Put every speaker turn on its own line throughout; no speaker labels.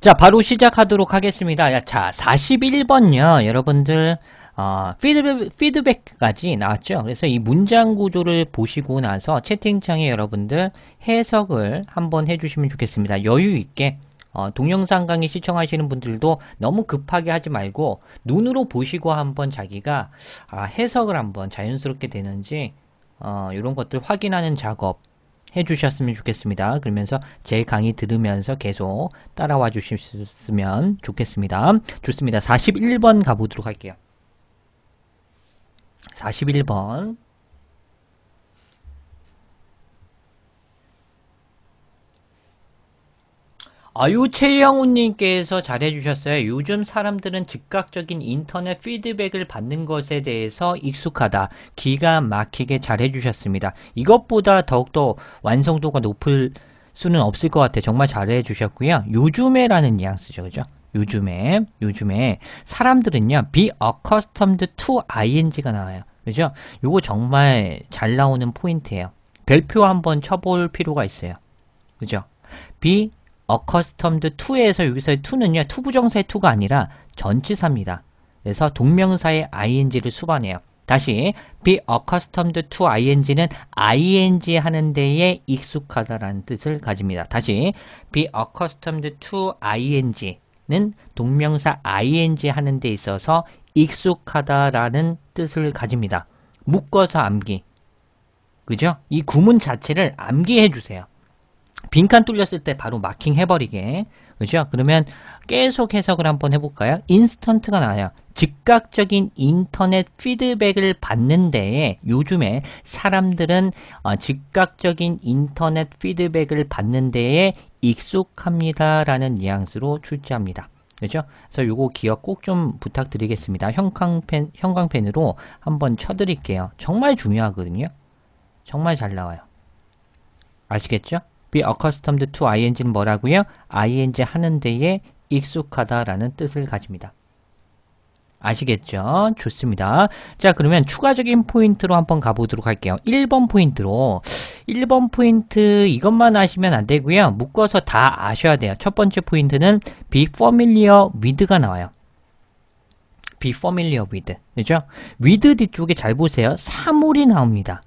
자 바로 시작하도록 하겠습니다 자 41번요 여러분들 어, 피드백, 피드백까지 나왔죠 그래서 이 문장 구조를 보시고 나서 채팅창에 여러분들 해석을 한번 해주시면 좋겠습니다 여유 있게 어, 동영상 강의 시청하시는 분들도 너무 급하게 하지 말고 눈으로 보시고 한번 자기가 아, 해석을 한번 자연스럽게 되는지 어, 이런 것들 확인하는 작업 해주셨으면 좋겠습니다. 그러면서 제 강의 들으면서 계속 따라와 주셨으면 좋겠습니다. 좋습니다. 41번 가보도록 할게요. 41번 아유 최영우님께서 잘해주셨어요. 요즘 사람들은 즉각적인 인터넷 피드백을 받는 것에 대해서 익숙하다. 기가 막히게 잘해주셨습니다. 이것보다 더욱더 완성도가 높을 수는 없을 것 같아요. 정말 잘해주셨고요. 요즘에라는 뉘앙스죠, 그죠? 요즘에 요즘에 사람들은요 be accustomed to ing가 나와요 그죠 요거 정말 잘 나오는 포인트예요 별표 한번 쳐볼 필요가 있어요 그죠 be 어커스텀드 2에서 여기서의 2는요 투부정사의 2가 아니라 전치사입니다. 그래서 동명사의 ing를 수반해요. 다시 be accustomed to ing는 ing 하는 데에 익숙하다라는 뜻을 가집니다. 다시 be accustomed to ing는 동명사 ing 하는 데 있어서 익숙하다라는 뜻을 가집니다. 묶어서 암기. 그죠? 이 구문 자체를 암기해 주세요. 빈칸 뚫렸을 때 바로 마킹 해버리게 그죠? 그러면 계속 해석을 한번 해볼까요? 인스턴트가 나와요. 즉각적인 인터넷 피드백을 받는데 요즘에 사람들은 어, 즉각적인 인터넷 피드백을 받는데에 익숙합니다라는 뉘앙스로 출제합니다. 그죠? 그래서 요거 기억 꼭 좀 부탁드리겠습니다. 형광펜, 형광펜으로 한번 쳐드릴게요. 정말 중요하거든요. 정말 잘 나와요. 아시겠죠? be accustomed to ing는 뭐라고요? ing 하는 데에 익숙하다라는 뜻을 가집니다. 아시겠죠? 좋습니다. 자, 그러면 추가적인 포인트로 한번 가보도록 할게요. 1번 포인트로. 1번 포인트 이것만 아시면 안 되고요. 묶어서 다 아셔야 돼요. 첫 번째 포인트는 be familiar with가 나와요. be familiar with. 그죠? with 뒤쪽에 잘 보세요. 사물이 나옵니다.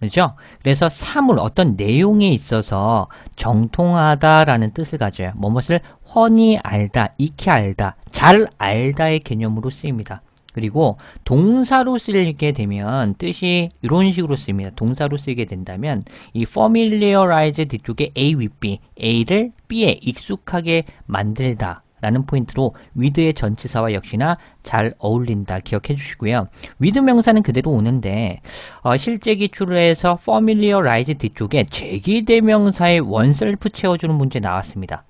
그죠? 그래서 사물 어떤 내용에 있어서 정통하다라는 뜻을 가져요. 무엇을 훤히 알다, 익히 알다, 잘 알다의 개념으로 쓰입니다. 그리고 동사로 쓰게 되면 뜻이 이런 식으로 쓰입니다. 동사로 쓰게 된다면 이 familiarize 뒤쪽에 A with B, A를 B에 익숙하게 만들다 라는 포인트로 위드의 전치사와 역시나 잘 어울린다 기억해 주시고요. 위드 명사는 그대로 오는데 어, 실제 기출에서 familiarize 뒤쪽에 재기대명사의 원셀프 채워주는 문제 나왔습니다.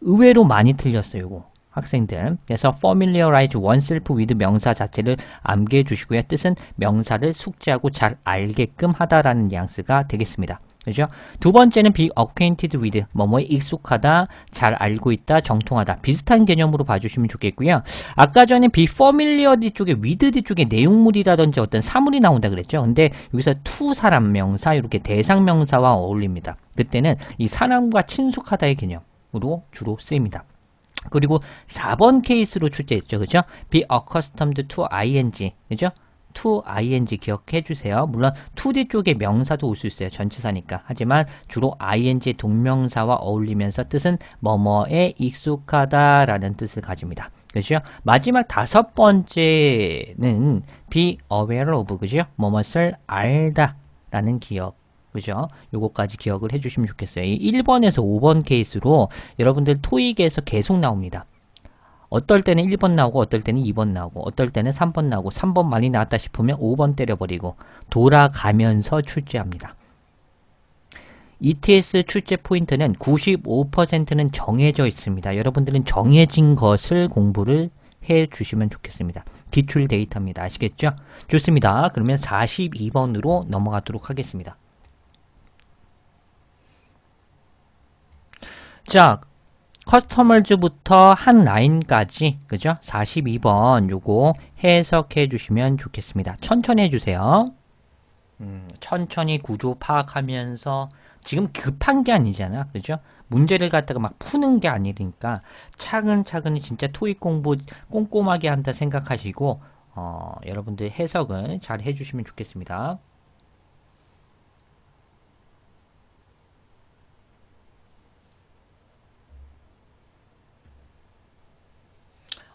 의외로 많이 틀렸어요. 이거. 학생들 그래서 familiarize oneself with 명사 자체를 암기해 주시고요. 뜻은 명사를 숙지하고 잘 알게끔 하다라는 양스가 되겠습니다. 그죠? 두 번째는 be acquainted with, 뭐뭐에 익숙하다, 잘 알고 있다, 정통하다. 비슷한 개념으로 봐주시면 좋겠고요. 아까 전에 be familiar 뒤쪽에 with 뒤쪽에 내용물이라든지 어떤 사물이 나온다 그랬죠? 근데 여기서 to 사람 명사, 이렇게 대상 명사와 어울립니다. 그때는 이 사람과 친숙하다의 개념으로 주로 쓰입니다. 그리고 4번 케이스로 출제했죠. 그죠? be accustomed to ing. 그죠? to ing 기억해 주세요. 물론 to d 쪽에 명사도 올 수 있어요. 전치사니까. 하지만 주로 ing의 동명사와 어울리면서 뜻은 뭐뭐에 익숙하다라는 뜻을 가집니다. 그죠? 마지막 다섯 번째는 be aware of, 그죠? 뭐뭇을 알다 라는 기억. 그죠? 요거까지 기억을 해주시면 좋겠어요. 1번에서 5번 케이스로 여러분들 토익에서 계속 나옵니다. 어떨 때는 1번 나오고 어떨 때는 2번 나오고 어떨 때는 3번 나오고 3번 많이 나왔다 싶으면 5번 때려버리고 돌아가면서 출제합니다. ETS 출제 포인트는 95%는 정해져 있습니다. 여러분들은 정해진 것을 공부를 해 주시면 좋겠습니다. 기출 데이터입니다. 아시겠죠? 좋습니다. 그러면 42번으로 넘어가도록 하겠습니다. 자, 커스터멀즈부터 한 라인까지 그죠? 42번 요거 해석해 주시면 좋겠습니다. 천천히 해주세요. 음, 천천히 구조 파악하면서 지금 급한 게 아니잖아. 그죠? 문제를 갖다가 막 푸는 게 아니니까 차근차근히 진짜 토익 공부 꼼꼼하게 한다 생각하시고 어, 여러분들 해석을잘 해주시면 좋겠습니다.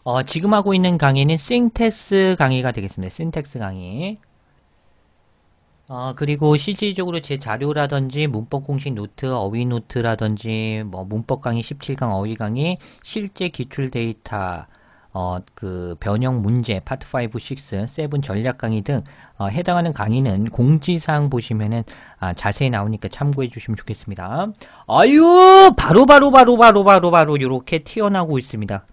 어, 지금 하고 있는 강의는 싱 y 스 강의가 되겠습니다. 싱텍스 강의. 어, 그리고 실질적으로 제 자료라든지 문법 공식 노트, 어휘 노트라든지 뭐 문법 강의 17강, 어휘 강의, 실제 기출 데이터, 어, 그 변형 문제 파트 5, 6, 7 전략 강의 등 어, 해당하는 강의는 공지사항 보시면은 아, 자세히 나오니까 참고해 주시면 좋겠습니다. 아유 바로 바로 바로 바로 바로 바로 이렇게 튀어나오고 있습니다.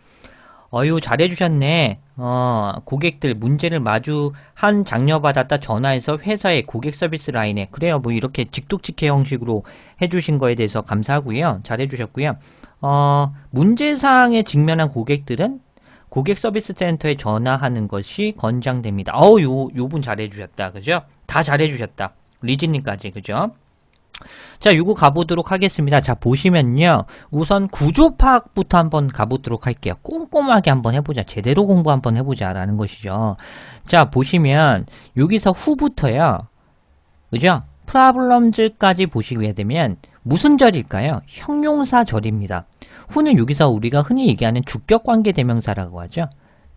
어유 잘해주셨네. 어, 고객들 문제를 마주한 장려받았다 전화해서 회사의 고객 서비스 라인에 그래요. 뭐 이렇게 직독직해 형식으로 해주신 거에 대해서 감사하고요. 잘해주셨고요. 어, 문제사항에 직면한 고객들은 고객 서비스 센터에 전화하는 것이 권장됩니다. 어우, 요, 요분 잘해주셨다. 그죠? 다 잘해주셨다. 리진님까지, 그죠? 자, 요거 가보도록 하겠습니다. 자, 보시면요. 우선 구조 파악부터 한번 가보도록 할게요. 꼼꼼하게 한번 해보자. 제대로 공부 한번 해보자. 라는 것이죠. 자, 보시면 여기서 후부터요. 그죠? 프라블럼즈까지 보시게 되면 무슨 절일까요? 형용사 절입니다. 후는 여기서 우리가 흔히 얘기하는 주격관계 대명사라고 하죠.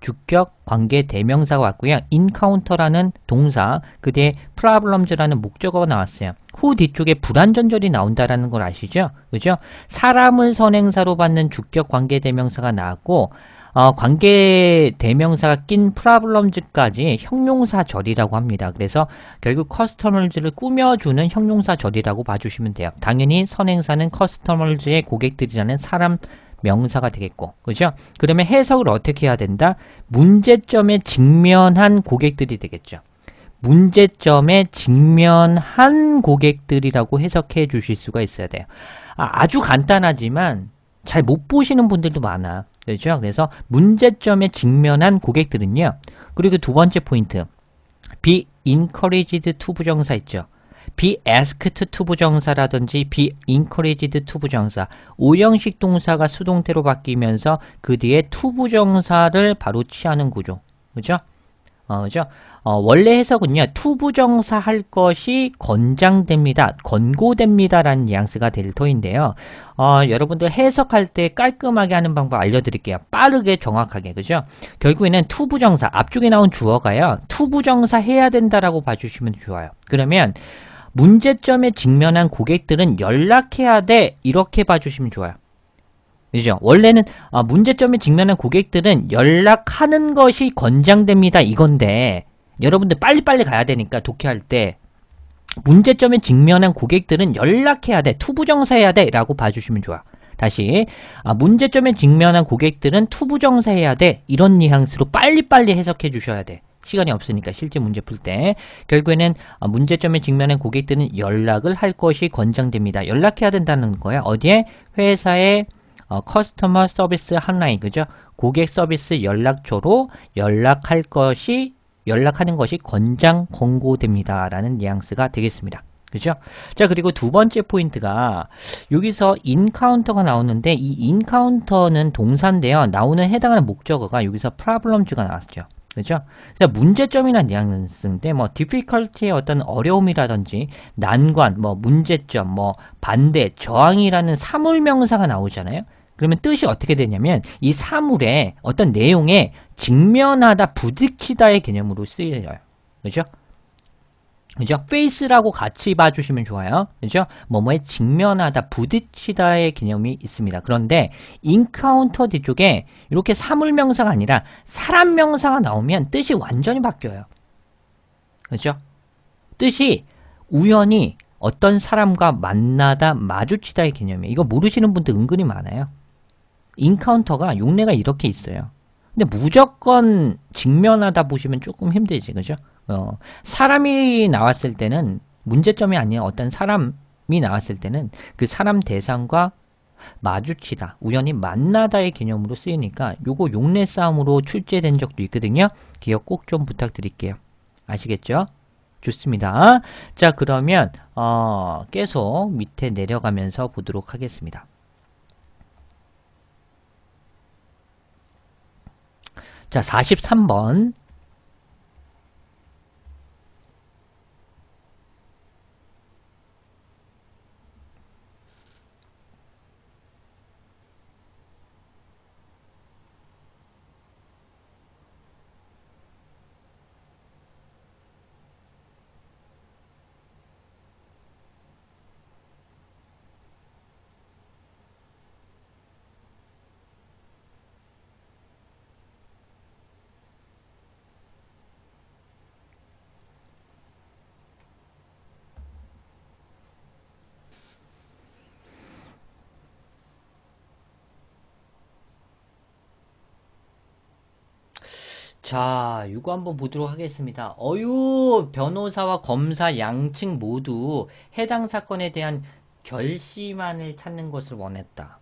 주격 관계 대명사가 왔고요. 인카운터라는 동사, 그 뒤에 problems라는 목적어가 나왔어요. 후 뒤쪽에 불안전절이 나온다라는 걸 아시죠? 그죠? 사람을 선행사로 받는 주격 관계 대명사가 나왔고 어, 관계 대명사가 낀 problems까지 형용사절이라고 합니다. 그래서 결국 커스터멀즈를 꾸며주는 형용사절이라고 봐주시면 돼요. 당연히 선행사는 커스터멀즈의 고객들이라는 사람 명사가 되겠고 그죠? 그러면 해석을 어떻게 해야 된다? 문제점에 직면한 고객들이 되겠죠. 문제점에 직면한 고객들이라고 해석해 주실 수가 있어야 돼요. 아, 주 간단하지만 잘 못 보시는 분들도 많아. 그렇죠? 그래서 문제점에 직면한 고객들은요. 그리고 두 번째 포인트. be encouraged to 부정사 있죠. be asked to 부정사라든지 be encouraged to 부정사 오형식 동사가 수동태로 바뀌면서 그 뒤에 to 부정사를 바로 취하는 구조 그죠? 어, 그죠? 어, 원래 해석은요, 투부정사 할 것이 권장됩니다. 권고됩니다. 라는 뉘앙스가 델토인데요. 어, 여러분들 해석할 때 깔끔하게 하는 방법 알려드릴게요. 빠르게 정확하게. 그죠? 결국에는 투부정사, 앞쪽에 나온 주어가요, 투부정사 해야 된다라고 봐주시면 좋아요. 그러면 문제점에 직면한 고객들은 연락해야 돼 이렇게 봐주시면 좋아요. 그죠? 원래는 아, 문제점에 직면한 고객들은 연락하는 것이 권장됩니다 이건데 여러분들 빨리빨리 가야 되니까 독해할 때 문제점에 직면한 고객들은 연락해야 돼 투부정사해야 돼 라고 봐주시면 좋아 다시 아, 문제점에 직면한 고객들은 투부정사해야 돼 이런 뉘앙스로 빨리빨리 해석해 주셔야 돼 시간이 없으니까 실제 문제 풀 때 결국에는 어, 문제점에 직면한 고객들은 연락을 할 것이 권장됩니다. 연락해야 된다는 거예요. 어디에? 회사의 어, 커스터머 서비스 한라인 그죠? 고객 서비스 연락처로 연락할 것이 연락하는 것이 권장 권고됩니다. 라는 뉘앙스가 되겠습니다. 그죠? 자, 그리고 두 번째 포인트가 여기서 인카운터가 나오는데 이 인카운터는 동사인데요. 나오는 해당하는 목적어가 여기서 프라블럼즈가 나왔죠. 그죠 그래서 문제점이나 뉘앙스인데 뭐 difficulty의 어떤 어려움이라든지 난관, 뭐 문제점, 뭐 반대, 저항이라는 사물명사가 나오잖아요. 그러면 뜻이 어떻게 되냐면 이 사물의 어떤 내용에 직면하다, 부딪히다의 개념으로 쓰여요. 그렇죠? 그죠? face라고 같이 봐주시면 좋아요. 그죠? 뭐뭐에 직면하다, 부딪히다의 개념이 있습니다. 그런데 인카운터 뒤쪽에 이렇게 사물명사가 아니라 사람명사가 나오면 뜻이 완전히 바뀌어요. 그죠? 뜻이 우연히 어떤 사람과 만나다, 마주치다의 개념이에요. 이거 모르시는 분들 은근히 많아요. 인카운터가 용례가 이렇게 있어요. 근데 무조건 직면하다 보시면 조금 힘들지, 그죠? 어, 사람이 나왔을 때는 문제점이 아니야. 어떤 사람이 나왔을 때는 그 사람 대상과 마주치다, 우연히 만나다의 개념으로 쓰이니까 요거 용례 싸움으로 출제된 적도 있거든요. 기억 꼭 좀 부탁드릴게요. 아시겠죠? 좋습니다. 자 그러면 어, 계속 밑에 내려가면서 보도록 하겠습니다. 자, 43번. 자, 이거 한번 보도록 하겠습니다. 어유 변호사와 검사 양측 모두 해당 사건에 대한 결심안을 찾는 것을 원했다.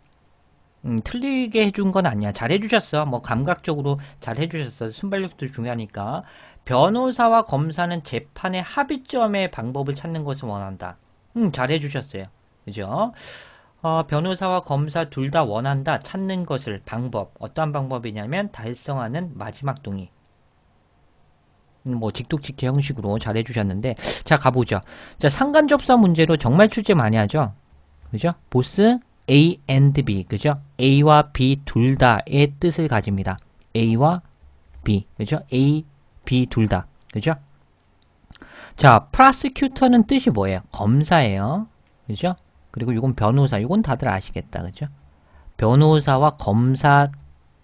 음, 틀리게 해준 건 아니야. 잘 해주셨어. 뭐 감각적으로 잘 해주셨어. 순발력도 중요하니까. 변호사와 검사는 재판의 합의점의 방법을 찾는 것을 원한다. 음, 잘 해주셨어요. 그죠? 어, 변호사와 검사 둘 다 원한다 찾는 것을 방법 어떠한 방법이냐면 달성하는 마지막 동의 음, 뭐직독직계 형식으로 잘 해주셨는데 자 가보죠 자 상간접사 문제로 정말 출제 많이 하죠 그죠 보스 A and B 그죠 A와 B 둘 다의 뜻을 가집니다 A와 B 그죠 A B 둘 다 그죠 자 프라스큐터는 뜻이 뭐예요 검사예요 그죠 그리고 이건 변호사, 이건 다들 아시겠다, 그죠? 변호사와 검사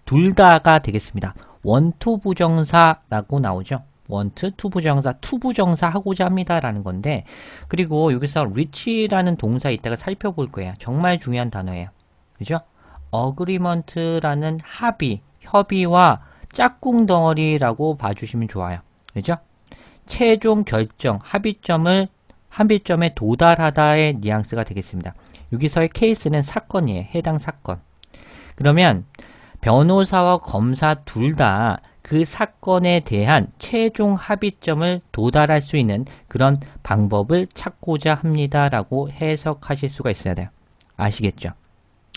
둘 다가 되겠습니다. 원투 부정사라고 나오죠. 원트, 투부정사, 투부정사 하고자 합니다라는 건데 그리고 여기서 리치라는 동사 이따가 살펴볼 거예요. 정말 중요한 단어예요. 그죠? 어그리먼트라는 합의, 협의와 짝꿍 덩어리라고 봐주시면 좋아요. 그죠? 최종 결정, 합의점을 한비점에 도달하다의 뉘앙스가 되겠습니다. 여기서의 케이스는 사건이에요. 해당 사건. 그러면 변호사와 검사 둘 다 그 사건에 대한 최종 합의점을 도달할 수 있는 그런 방법을 찾고자 합니다라고 해석하실 수가 있어야 돼요. 아시겠죠?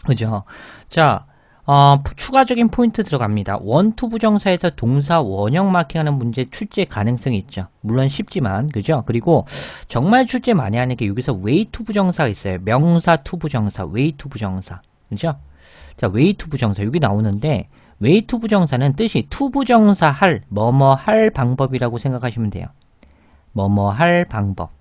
그죠? 자, 어, 추가적인 포인트 들어갑니다. 원투 부정사에서 동사 원형 마킹하는 문제 출제 가능성이 있죠. 물론 쉽지만 그죠? 그리고 정말 출제 많이 하는 게 여기서 웨이투 부정사가 있어요. 명사 투 부정사, 웨이투 부정사. 그죠? 자, 웨이투 부정사 여기 나오는데 웨이투 부정사는 뜻이 투 부정사 할, 뭐뭐 할 방법이라고 생각하시면 돼요. 뭐뭐 할 방법.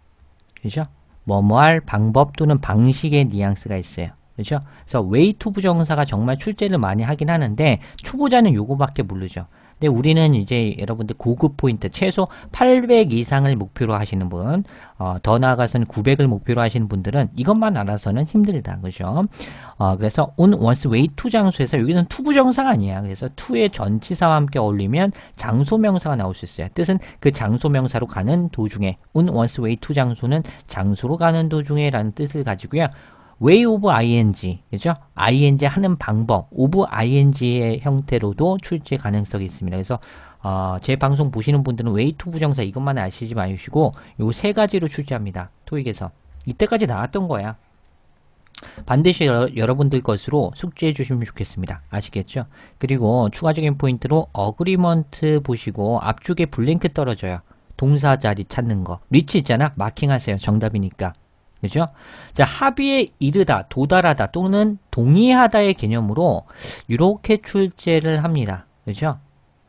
그죠? 뭐뭐 할 방법 또는 방식의 뉘앙스가 있어요. 그렇죠? 그래서 웨이투 부정사가 정말 출제를 많이 하긴 하는데 초보자는 요거밖에 모르죠. 근데 우리는 이제 여러분들 고급 포인트 최소 800 이상을 목표로 하시는 분, 어, 더 나아가서는 900을 목표로 하시는 분들은 이것만 알아서는 힘들다. 그죠? 어, 그래서 on once way to 장소에서 여기는 to 부정사가 아니야. 그래서 to의 전치사와 함께 어울리면 장소명사가 나올 수 있어요. 뜻은 그 장소명사로 가는 도중에 on once way to 장소는 장소로 가는 도중에 라는 뜻을 가지고요. way of ing, 그죠? ing 하는 방법, of ing의 형태로도 출제 가능성이 있습니다. 그래서 어, 제 방송 보시는 분들은 way to 부정사 이것만 아시지 마시고 요 세 가지로 출제합니다. 토익에서. 이때까지 나왔던 거야. 반드시 여러, 분들 것으로 숙지해 주시면 좋겠습니다. 아시겠죠? 그리고 추가적인 포인트로 어그리먼트 보시고 앞쪽에 블랭크 떨어져요. 동사 자리 찾는 거. 리치 있잖아? 마킹하세요. 정답이니까. 그죠? 자, 합의에 이르다, 도달하다 또는 동의하다의 개념으로 이렇게 출제를 합니다. 그죠?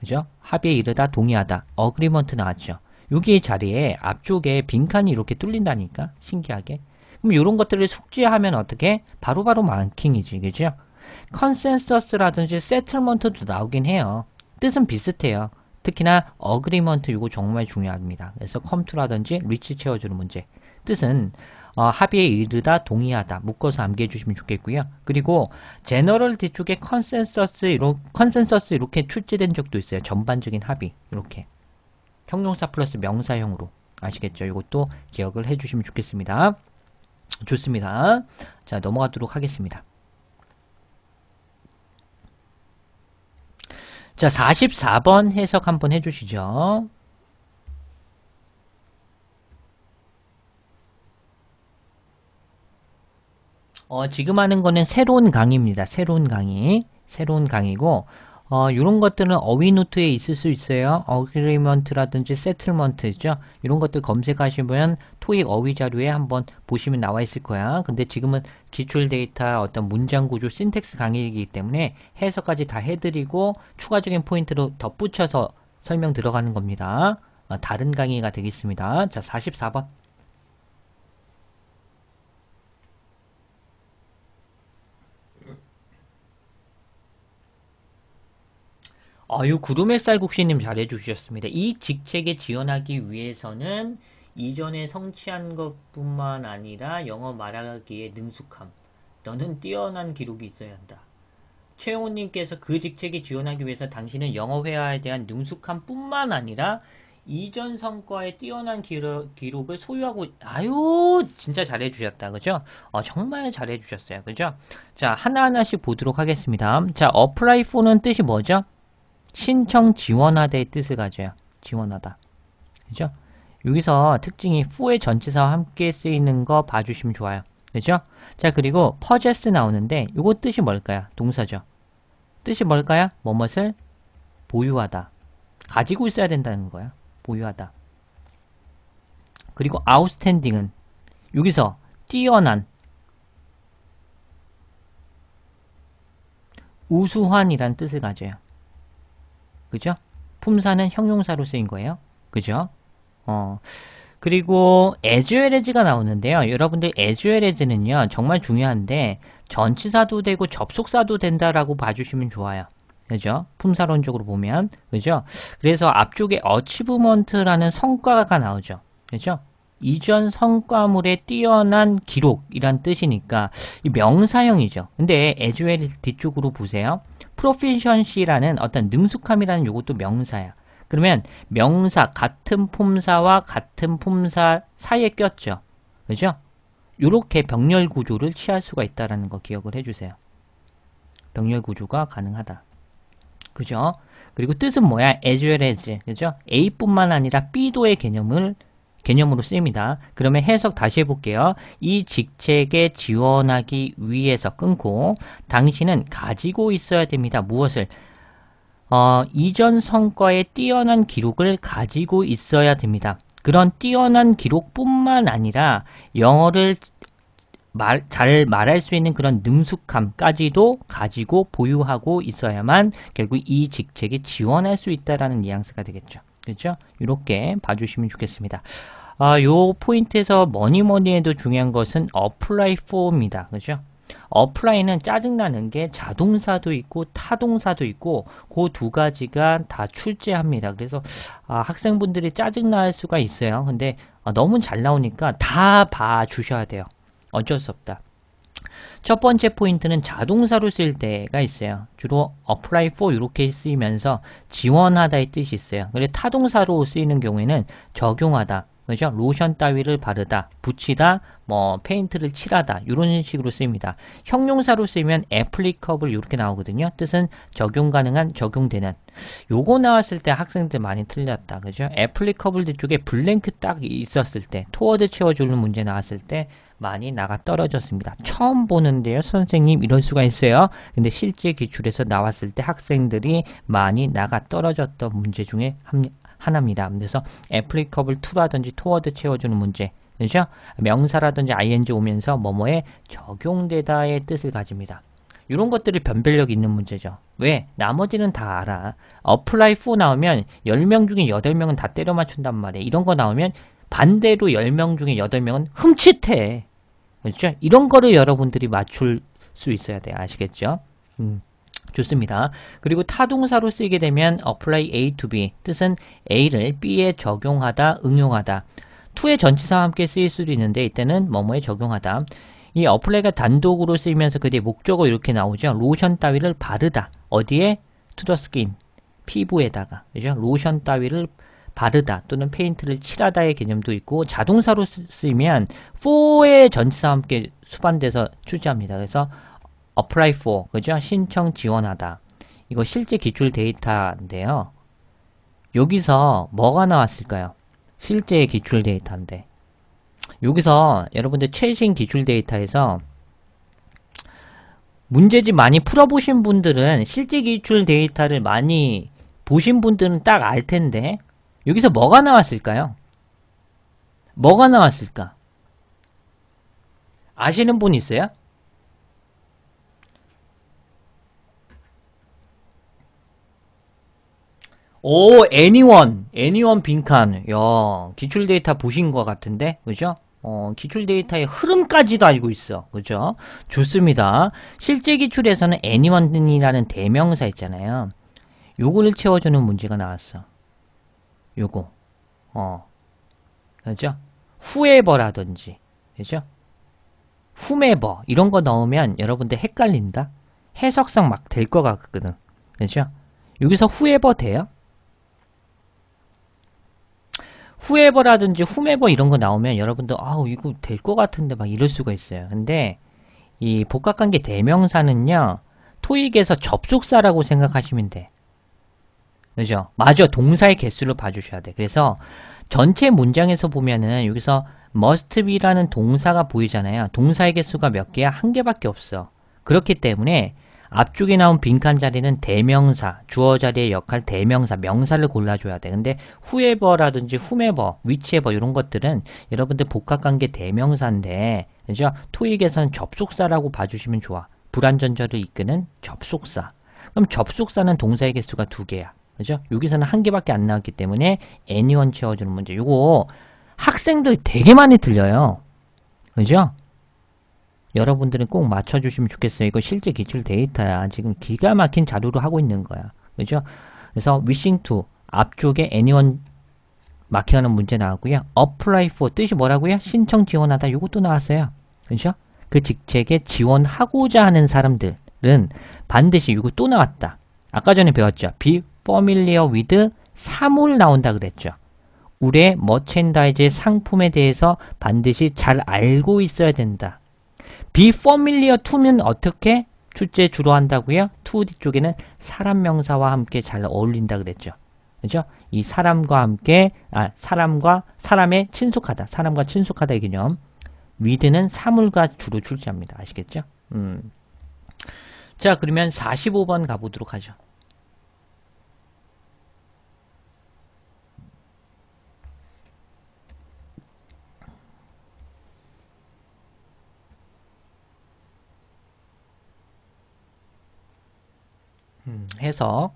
그죠? 합의에 이르다, 동의하다, 어그리먼트 나왔죠. 여기 자리에 앞쪽에 빈칸이 이렇게 뚫린다니까 신기하게. 그럼 이런 것들을 숙지하면 어떻게? 바로바로 마킹이지, 그죠? 컨센서스라든지 세틀먼트도 나오긴 해요. 뜻은 비슷해요. 특히나 어그리먼트 이거 정말 중요합니다. 그래서 컴투라든지 리치 채워주는 문제. 뜻은 어, 합의에 이르다 동의하다 묶어서 암기해 주시면 좋겠고요. 그리고 제너럴 뒤쪽에 컨센서스 이런 컨센서스 이렇게 출제된 적도 있어요. 전반적인 합의 이렇게 형용사 플러스 명사형으로 아시겠죠? 이것도 기억을 해주시면 좋겠습니다. 좋습니다. 자 넘어가도록 하겠습니다. 자 44번 해석 한번 해주시죠. 어, 지금 하는 거는 새로운 강의입니다. 새로운 강의. 새로운 강의고, 어, 이런 것들은 어휘 노트에 있을 수 있어요. 어그리먼트라든지 세틀먼트죠. 이런 것들 검색하시면 토익 어휘 자료에 한번 보시면 나와 있을 거야. 근데 지금은 기출 데이터 어떤 문장 구조 신텍스 강의이기 때문에 해석까지 다 해드리고 추가적인 포인트로 덧붙여서 설명 들어가는 겁니다. 어, 다른 강의가 되겠습니다. 자, 44번. 아유 구름의 쌀국수님 잘해주셨습니다. 이 직책에 지원하기 위해서는 이전에 성취한 것뿐만 아니라 영어 말하기에 능숙함, 너는 뛰어난 기록이 있어야 한다. 최영호님께서 그 직책에 지원하기 위해서 당신은 영어 회화에 대한 능숙함 뿐만 아니라 이전 성과에 뛰어난 기록, 기록을 소유하고 아유 진짜 잘해주셨다 그죠? 어, 정말 잘해주셨어요 그죠? 자 하나하나씩 보도록 하겠습니다 자 어플라이 포는 뜻이 뭐죠? 신청 지원하되의 뜻을 가져요. 지원하다. 그죠? 여기서 특징이 f 의 전치사와 함께 쓰이는 거 봐주시면 좋아요. 그죠? 자, 그리고 possess 나오는데 이거 뜻이 뭘까요? 동사죠. 뜻이 뭘까요? 뭐뭇을 보유하다. 가지고 있어야 된다는 거야. 보유하다. 그리고 outstanding은 여기서 뛰어난 우수한이란 뜻을 가져요. 그죠? 품사는 형용사로 쓰인 거예요. 그죠? 어. 그리고 as well as가 나오는데요. 여러분들 as well as는요. 정말 중요한데 전치사도 되고 접속사도 된다라고 봐주시면 좋아요. 그죠? 품사론적으로 보면 그죠? 그래서 앞쪽에 achievement라는 성과가 나오죠. 그죠? 이전 성과물의 뛰어난 기록이란 뜻이니까 명사형이죠. 근데 as well 뒤쪽으로 보세요. 프로피션시라는 어떤 능숙함이라는 요것도 명사야. 그러면 명사 같은 품사와 같은 품사 사이에 꼈죠. 그죠? 요렇게 병렬 구조를 취할 수가 있다라는 거 기억을 해주세요. 병렬 구조가 가능하다. 그죠? 그리고 뜻은 뭐야? as well as. 그죠? A뿐만 아니라 B도의 개념을 개념으로 쓰입니다. 그러면 해석 다시 해볼게요. 이 직책에 지원하기 위해서 끊고 당신은 가지고 있어야 됩니다. 무엇을? 어, 이전 성과의 뛰어난 기록을 가지고 있어야 됩니다. 그런 뛰어난 기록뿐만 아니라 영어를 말, 잘 말할 수 있는 그런 능숙함까지도 가지고 보유하고 있어야만 결국 이 직책에 지원할 수 있다라는 뉘앙스가 되겠죠. 그죠? 이렇게 봐주시면 좋겠습니다. 아, 요 포인트에서 뭐니 뭐니 해도 중요한 것은 apply for입니다. 그죠? 어플라이는 짜증나는 게 자동사도 있고 타동사도 있고 그 두 가지가 다 출제합니다. 그래서 아, 학생분들이 짜증날 수가 있어요. 근데 아, 너무 잘 나오니까 다 봐주셔야 돼요. 어쩔 수 없다. 첫 번째 포인트는 자동사로 쓸 때가 있어요. 주로 apply for 이렇게 쓰이면서 지원하다의 뜻이 있어요. 그래 타동사로 쓰이는 경우에는 적용하다, 그죠? 로션 따위를 바르다, 붙이다, 뭐 페인트를 칠하다 이런 식으로 쓰입니다. 형용사로 쓰이면 applicable 이렇게 나오거든요. 뜻은 적용 가능한, 적용되는. 요거 나왔을 때 학생들 많이 틀렸다, 그죠? applicable 뒤쪽에 블랭크 딱 있었을 때, t o 드 채워주는 문제 나왔을 때 많이 나가 떨어졌습니다. 처음 보는데요. 선생님 이럴 수가 있어요. 근데 실제 기출에서 나왔을 때 학생들이 많이 나가 떨어졌던 문제 중에 하나입니다. 그래서 애플리커블 투라든지 토워드 채워주는 문제 그죠? 명사라든지 ing 오면서 뭐뭐에 적용되다의 뜻을 가집니다. 이런 것들이 변별력 있는 문제죠. 왜? 나머지는 다 알아. apply for 나오면 10명 중에 8명은 다 때려 맞춘단 말이에요 이런 거 나오면 반대로 10명 중에 8명은 흠칫해. 그렇죠? 이런 거를 여러분들이 맞출 수 있어야 돼요. 아시겠죠? 음. 좋습니다. 그리고 타동사로 쓰이게 되면 apply A to B 뜻은 A를 B에 적용하다, 응용하다 to의 전치사와 함께 쓰일 수도 있는데 이때는 뭐뭐에 적용하다 이 어플레가 단독으로 쓰이면서 그 뒤에 목적어 이렇게 나오죠. 로션 따위를 바르다. 어디에? 투더 스킨. 피부에다가. 그죠? 로션 따위를 바르다 또는 페인트를 칠하다의 개념도 있고 자동사로 쓰이면 for의 전치사와 함께 수반돼서 출제합니다. 그래서 apply for 그죠? 신청 지원하다. 이거 실제 기출 데이터인데요. 여기서 뭐가 나왔을까요? 실제 기출 데이터인데 여기서 여러분들 최신 기출 데이터에서 문제집 많이 풀어보신 분들은 실제 기출 데이터를 많이 보신 분들은 딱 알텐데 여기서 뭐가 나왔을까요? 뭐가 나왔을까? 아시는 분 있어요? 오, 애니원, 애니원 빈칸. 야, 기출 데이터 보신 것 같은데, 그죠? 어, 기출 데이터의 흐름까지도 알고 있어. 그죠? 좋습니다. 실제 기출에서는 애니원이라는 대명사 있잖아요. 요거를 채워주는 문제가 나왔어. 요거 어 그죠? 후에버라든지 그죠? 후메버 이런 거 넣으면 여러분들 헷갈린다 해석상 막 될 거 같거든 그죠? 여기서 후에버 돼요? 후에버라든지 후메버 이런 거 나오면 여러분들 아우 이거 될 거 같은데 막 이럴 수가 있어요 근데 이 복합관계 대명사는요 토익에서 접속사라고 생각하시면 돼 그죠? 마저 동사의 개수를 봐주셔야 돼. 그래서 전체 문장에서 보면은 여기서 must be라는 동사가 보이잖아요. 동사의 개수가 몇 개야? 한 개밖에 없어. 그렇기 때문에 앞쪽에 나온 빈칸 자리는 대명사, 주어 자리의 역할 대명사, 명사를 골라줘야 돼. 근데 후에버라든지 후메버, 위치에버 이런 것들은 여러분들 복합관계 대명사인데 그죠? 토익에서는 접속사라고 봐주시면 좋아. 불안전절을 이끄는 접속사. 그럼 접속사는 동사의 개수가 두 개야. 그죠? 여기서는 한 개밖에 안 나왔기 때문에 anyone 채워주는 문제. 요거 학생들 되게 많이 들려요. 그죠? 여러분들은 꼭 맞춰주시면 좋겠어요. 이거 실제 기출 데이터야. 지금 기가 막힌 자료로 하고 있는 거야. 그죠? 그래서 wishing to 앞쪽에 anyone 마킹하는 문제 나왔고요. apply for 뜻이 뭐라고요? 신청 지원하다. 요것도 나왔어요. 그죠? 그 직책에 지원하고자 하는 사람들은 반드시 이거 또 나왔다. 아까 전에 배웠죠. be familiar with 사물 나온다 그랬죠. 우리의 머첸다이즈의 상품에 대해서 반드시 잘 알고 있어야 된다. be familiar to면 어떻게 출제 주로 한다고요? to 뒤쪽에는 사람 명사와 함께 잘 어울린다 그랬죠. 그죠? 이 사람과 함께 아 사람과 사람의 친숙하다. 사람과 친숙하다의 개념. 위드는 사물과 주로 출제합니다. 아시겠죠? 음. 자, 그러면 45번 가보도록 하죠. 해서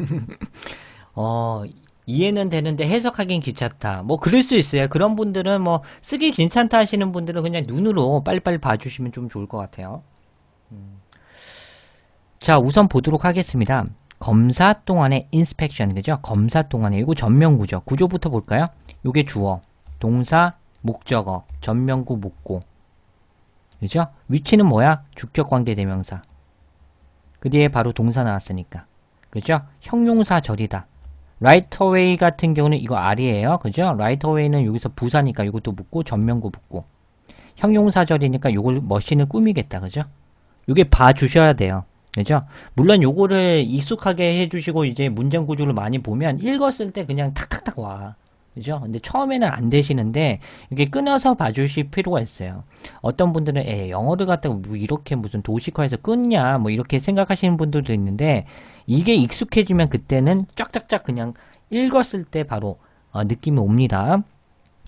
어, 이해는 되는데 해석하긴 귀찮다. 뭐 그럴 수 있어요. 그런 분들은 뭐 쓰기 괜찮다 하시는 분들은 그냥 눈으로 빨리빨리 봐주시면 좀 좋을 것 같아요. 음. 자 우선 보도록 하겠습니다. 검사 동안의 인스펙션 그죠? 검사 동안의 이거 전면구죠. 구조부터 볼까요? 요게 주어, 동사, 목적어, 전면구 목고 그죠? 위치는 뭐야? 주격관계 대명사 그 뒤에 바로 동사 나왔으니까 그죠? 형용사절이다. right away 같은 경우는 이거 R이에요. 그죠? right away는 여기서 부사니까 이것도 묻고 전면고붙고 형용사절이니까 이걸 머신을 꾸미겠다. 그죠? 이게 봐주셔야 돼요. 그죠? 물론 요거를 익숙하게 해주시고 이제 문장 구조를 많이 보면 읽었을 때 그냥 탁탁탁 와. 그죠? 근데 처음에는 안 되시는데 이게 끊어서 봐주실 필요가 있어요. 어떤 분들은 에 영어를 갖다가 뭐 이렇게 무슨 도식화해서 끊냐 뭐 이렇게 생각하시는 분들도 있는데 이게 익숙해지면 그때는 쫙쫙쫙 그냥 읽었을 때 바로 어, 느낌이 옵니다.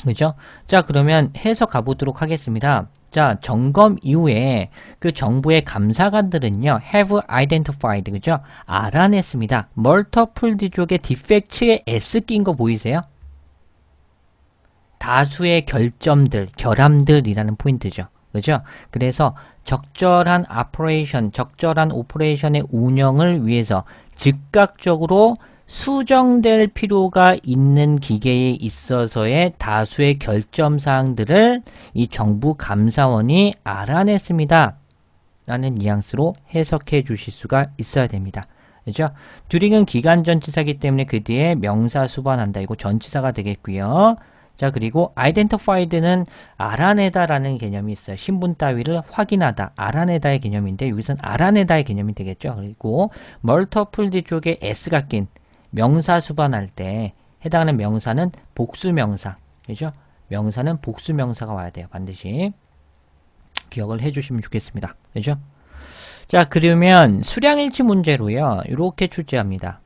그죠? 자, 그러면 해서 가보도록 하겠습니다. 자, 점검 이후에 그 정부의 감사관들은요, have identified, 그죠? 알아냈습니다. 멀터풀 뒤쪽에 디펙츠에 S 낀 거 보이세요? 다수의 결점들, 결함들이라는 포인트죠. 그죠? 그래서 적절한 오퍼레이션, 적절한 오퍼레이션의 운영을 위해서 즉각적으로 수정될 필요가 있는 기계에 있어서의 다수의 결점 사항들을 이 정부 감사원이 알아냈습니다. 라는 뉘앙스로 해석해 주실 수가 있어야 됩니다. 그죠? 듀링은 기간 전치사기 때문에 그 뒤에 명사 수반한다. 이거 전치사가 되겠고요. 자 그리고 identified는 알아내다라는 개념이 있어요. 신분 따위를 확인하다, 알아내다의 개념인데 여기선 알아내다의 개념이 되겠죠. 그리고 multiple 뒤쪽에 s가 낀 명사 수반할 때 해당하는 명사는 복수명사, 그죠? 명사는 복수명사가 와야 돼요. 반드시 기억을 해주시면 좋겠습니다. 그죠? 자 그러면 수량일치 문제로요. 이렇게 출제합니다.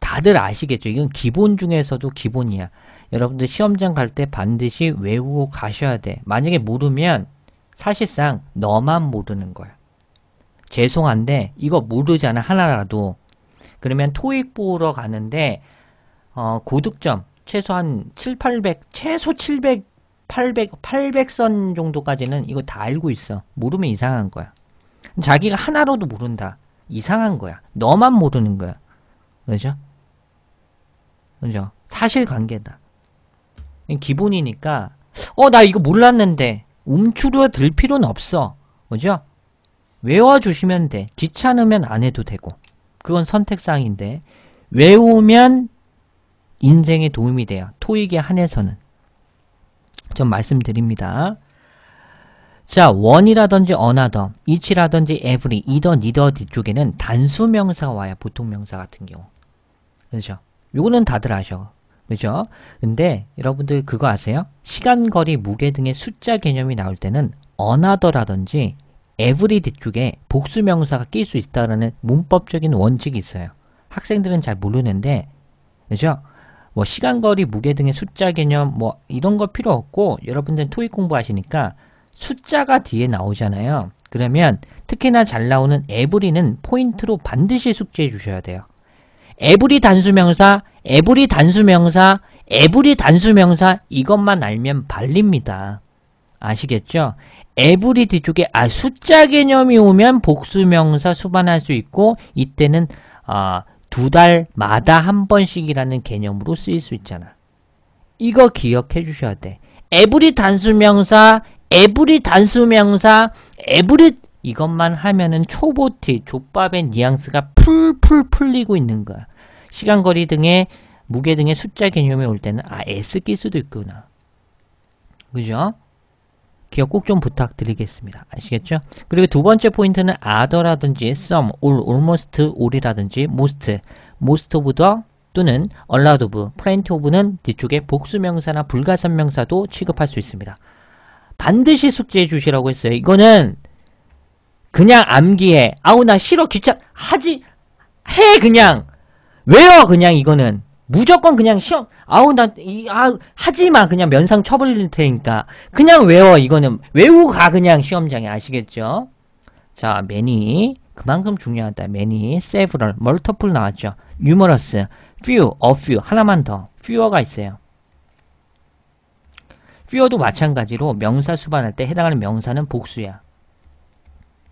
다들 아시겠죠? 이건 기본 중에서도 기본이야. 여러분들 시험장 갈 때 반드시 외우고 가셔야 돼. 만약에 모르면 사실상 너만 모르는 거야. 죄송한데 이거 모르잖아 하나라도. 그러면 토익 보러 가는데 어, 고득점 최소한 7, 800 최소 700 800 800선 정도까지는 이거 다 알고 있어. 모르면 이상한 거야. 자기가 하나로도 모른다. 이상한 거야. 너만 모르는 거야. 그죠? 그죠? 사실관계다. 기본이니까 어 나 이거 몰랐는데 움츠려 들 필요는 없어 뭐죠? 외워주시면 돼 귀찮으면 안 해도 되고 그건 선택사항인데 외우면 인생에 도움이 돼요 토익에 한해서는 좀 말씀드립니다 자, 원이라든지 어나더, 이치라든지 에브리, 이더, 니더 뒤쪽에는 단수 명사가 와요. 보통 명사 같은 경우. 그렇죠? 요거는 다들 아셔. 그죠? 근데 여러분들 그거 아세요? 시간, 거리, 무게 등의 숫자 개념이 나올 때는 another라든지 every 뒤쪽에 복수명사가 낄 수 있다라는 문법적인 원칙이 있어요. 학생들은 잘 모르는데 그죠? 뭐 시간, 거리, 무게 등의 숫자 개념 뭐 이런 거 필요 없고 여러분들 토익 공부하시니까 숫자가 뒤에 나오잖아요. 그러면 특히나 잘 나오는 에브리는 포인트로 반드시 숙지해 주셔야 돼요. 에브리 단수명사, 에브리 단수명사, 에브리 단수명사 이것만 알면 발립니다. 아시겠죠? 에브리 뒤쪽에 아, 숫자 개념이 오면 복수명사 수반할 수 있고 이때는 아, 두 달마다 한 번씩이라는 개념으로 쓰일 수 있잖아. 이거 기억해 주셔야 돼. 에브리 단수명사, 에브리 단수명사, 에브리 이것만 하면은 초보티, 족밥의 뉘앙스가 풀풀 풀리고 있는 거야. 시간거리 등의 무게 등의 숫자 개념이 올 때는 아 S 낄 수도 있구나. 그죠? 기억 꼭 좀 부탁드리겠습니다. 아시겠죠? 그리고 두 번째 포인트는 other라든지 some, all, almost, all이라든지 most, most of the 또는 allowed of, plenty of는 뒤쪽에 복수명사나 불가산명사도 취급할 수 있습니다. 반드시 숙제해 주시라고 했어요. 이거는 그냥 암기해. 아우 나 싫어 귀찮 하지 해 그냥 왜요 그냥 이거는 무조건 그냥 시험 아우 나 이 아 하지마 그냥 면상 쳐버릴 테니까 그냥 외워 이거는 외우고 가 그냥 시험장에 아시겠죠? 자 매니 그만큼 중요하다 매니 세브럴 멀터플 나왔죠 유머러스 f 어 w 하나만 더 f 어가 있어요 f 어도 마찬가지로 명사 수반할 때 해당하는 명사는 복수야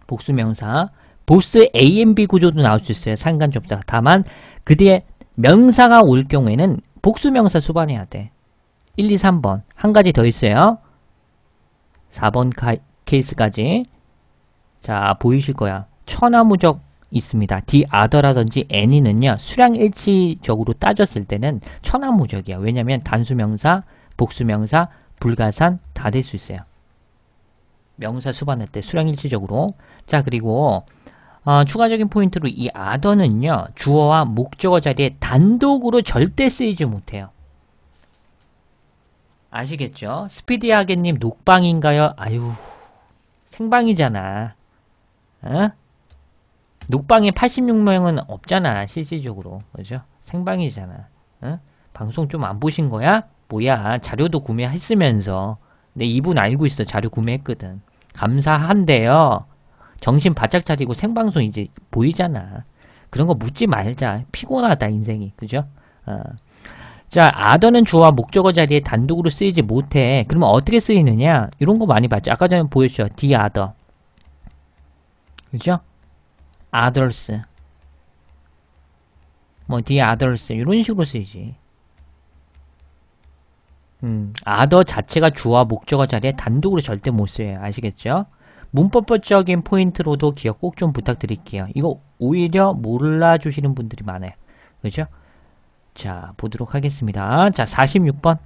복수명사 보스 A, M, B 구조도 나올 수 있어요. 상관접사. 다만 그 뒤에 명사가 올 경우에는 복수명사 수반해야 돼. 1, 2, 3번. 한 가지 더 있어요. 4번 가, 케이스까지. 자, 보이실 거야. 천하무적 있습니다. 디아더라든지 n 니는요 수량일치적으로 따졌을 때는 천하무적이야. 왜냐면 단수명사, 복수명사, 불가산 다 될 수 있어요. 명사 수반할 때 수량일치적으로 자 그리고 어, 추가적인 포인트로 이 아더는요 주어와 목적어 자리에 단독으로 절대 쓰이지 못해요 아시겠죠? 스피디하게님 녹방인가요? 아유 생방이잖아 어? 녹방에 86명은 없잖아 실질적으로 그죠? 생방이잖아 어? 방송 좀 안 보신 거야? 뭐야 자료도 구매했으면서 내 이분 알고 있어 자료 구매했거든 감사한데요. 정신 바짝 차리고 생방송 이제 보이잖아. 그런 거 묻지 말자. 피곤하다 인생이. 그죠? 어. 자, 아더는 주어와 목적어 자리에 단독으로 쓰이지 못해. 그러면 어떻게 쓰이느냐? 이런 거 많이 봤죠. 아까 전에 보였죠. the other. 그죠? others. 뭐 the others 이런 식으로 쓰이지. 음. 아더 자체가 주와 목적어 자리에 단독으로 절대 못 써요. 아시겠죠? 문법적인 포인트로도 기억 꼭 좀 부탁드릴게요. 이거 오히려 몰라주시는 분들이 많아요. 그죠? 자, 보도록 하겠습니다. 자, 46번.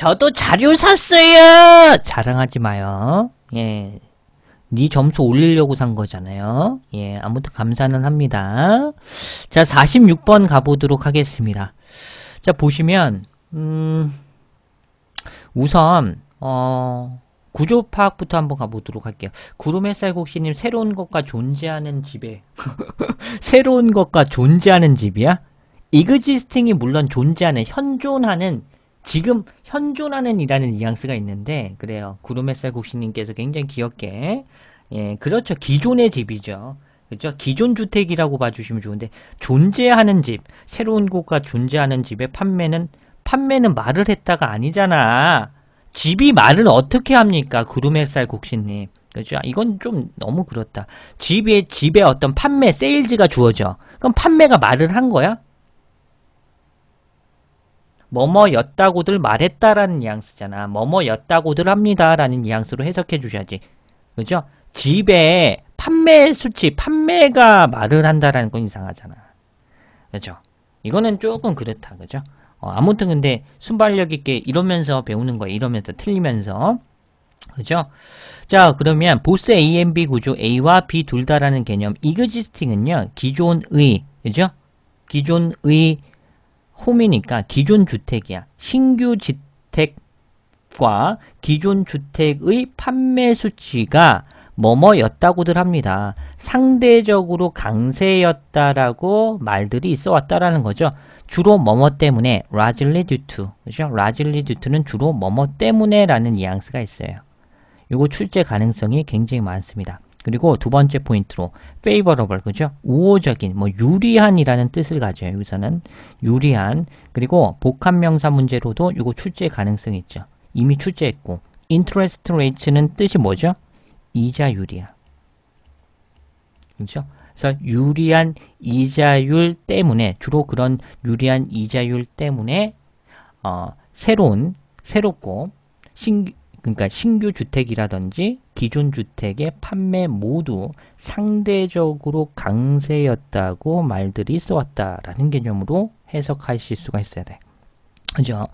저도 자료 샀어요! 자랑하지 마요. 예. 네 점수 올리려고 산 거잖아요. 예, 아무튼 감사는 합니다. 자, 46번 가보도록 하겠습니다. 자, 보시면, 음, 우선, 어, 구조 파악부터 한번 가보도록 할게요. 구름햇살 곡시님, 새로운 것과 존재하는 집에. 새로운 것과 존재하는 집이야? 이그지스팅이 물론 존재하는, 현존하는 지금 현존하는 이라는 뉘앙스가 있는데 그래요. 구름햇살 국시님께서 굉장히 귀엽게 예 그렇죠. 기존의 집이죠. 그렇죠? 기존 주택이라고 봐주시면 좋은데 존재하는 집, 새로운 곳과 존재하는 집의 판매는 판매는 말을 했다가 아니잖아. 집이 말을 어떻게 합니까? 구름햇살 곡신님. 그죠? 렇 이건 좀 너무 그렇다. 집에 집에 어떤 판매 세일즈가 주어져. 그럼 판매가 말을 한 거야? 뭐뭐였다고들 말했다라는 뉘앙스잖아. 뭐뭐였다고들 합니다라는 뉘앙스로 해석해 주셔야지. 그죠? 집에 판매 수치, 판매가 말을 한다라는 건 이상하잖아. 그죠? 이거는 조금 그렇다. 그죠? 어, 아무튼 근데 순발력 있게 이러면서 배우는 거야. 이러면서 틀리면서. 그죠? 자, 그러면 보스 AMB 구조 A와 B 둘 다라는 개념 이그지스팅은요. 기존의, 그죠? 기존의 홈이니까 기존 주택이야. 신규 주택과 기존 주택의 판매 수치가 뭐뭐였다고들 합니다. 상대적으로 강세였다라고 말들이 있어 왔다라는 거죠. 주로 뭐뭐 때문에 largely due to 그죠? largely due to는 주로 뭐뭐 때문에라는 뉘앙스가 있어요. 이거 출제 가능성이 굉장히 많습니다. 그리고 두 번째 포인트로 favorable 그죠? 우호적인 뭐 유리한이라는 뜻을 가져요. 여기서는 유리한 그리고 복합 명사 문제로도 이거 출제 가능성이 있죠. 이미 출제했고 interest rate는 뜻이 뭐죠? 이자율이야. 그죠? 그래서 유리한 이자율 때문에 주로 그런 유리한 이자율 때문에 어, 새로운 새롭고 신 그러니까 신규 주택이라든지 기존 주택의 판매 모두 상대적으로 강세였다고 말들이 써왔다라는 개념으로 해석하실 수가 있어야 돼. 그죠?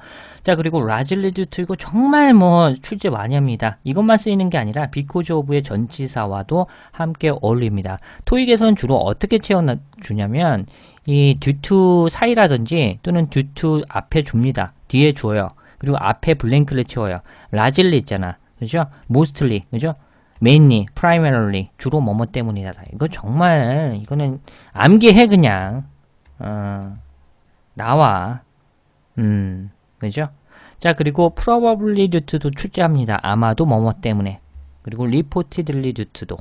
자, 그리고 라즐리듀트 이거 정말 뭐 출제 많이 합니다. 이것만 쓰이는 게 아니라 비코즈 오브의 전치사와도 함께 어울립니다. 토익에서는 주로 어떻게 채워주냐면 이 듀투 사이라든지 또는 듀투 앞에 줍니다. 뒤에 줘요. 그리고 앞에 블랭크를 채워요. 라즐리 있잖아. 그죠? mostly, 그죠? mainly, primarily, 주로 뭐뭐 때문이다. 이거 정말 이거는 암기해 그냥 어, 나와 음 그죠? 자 그리고 probably due도 출제합니다. 아마도 뭐뭐 때문에 그리고 reportedly due도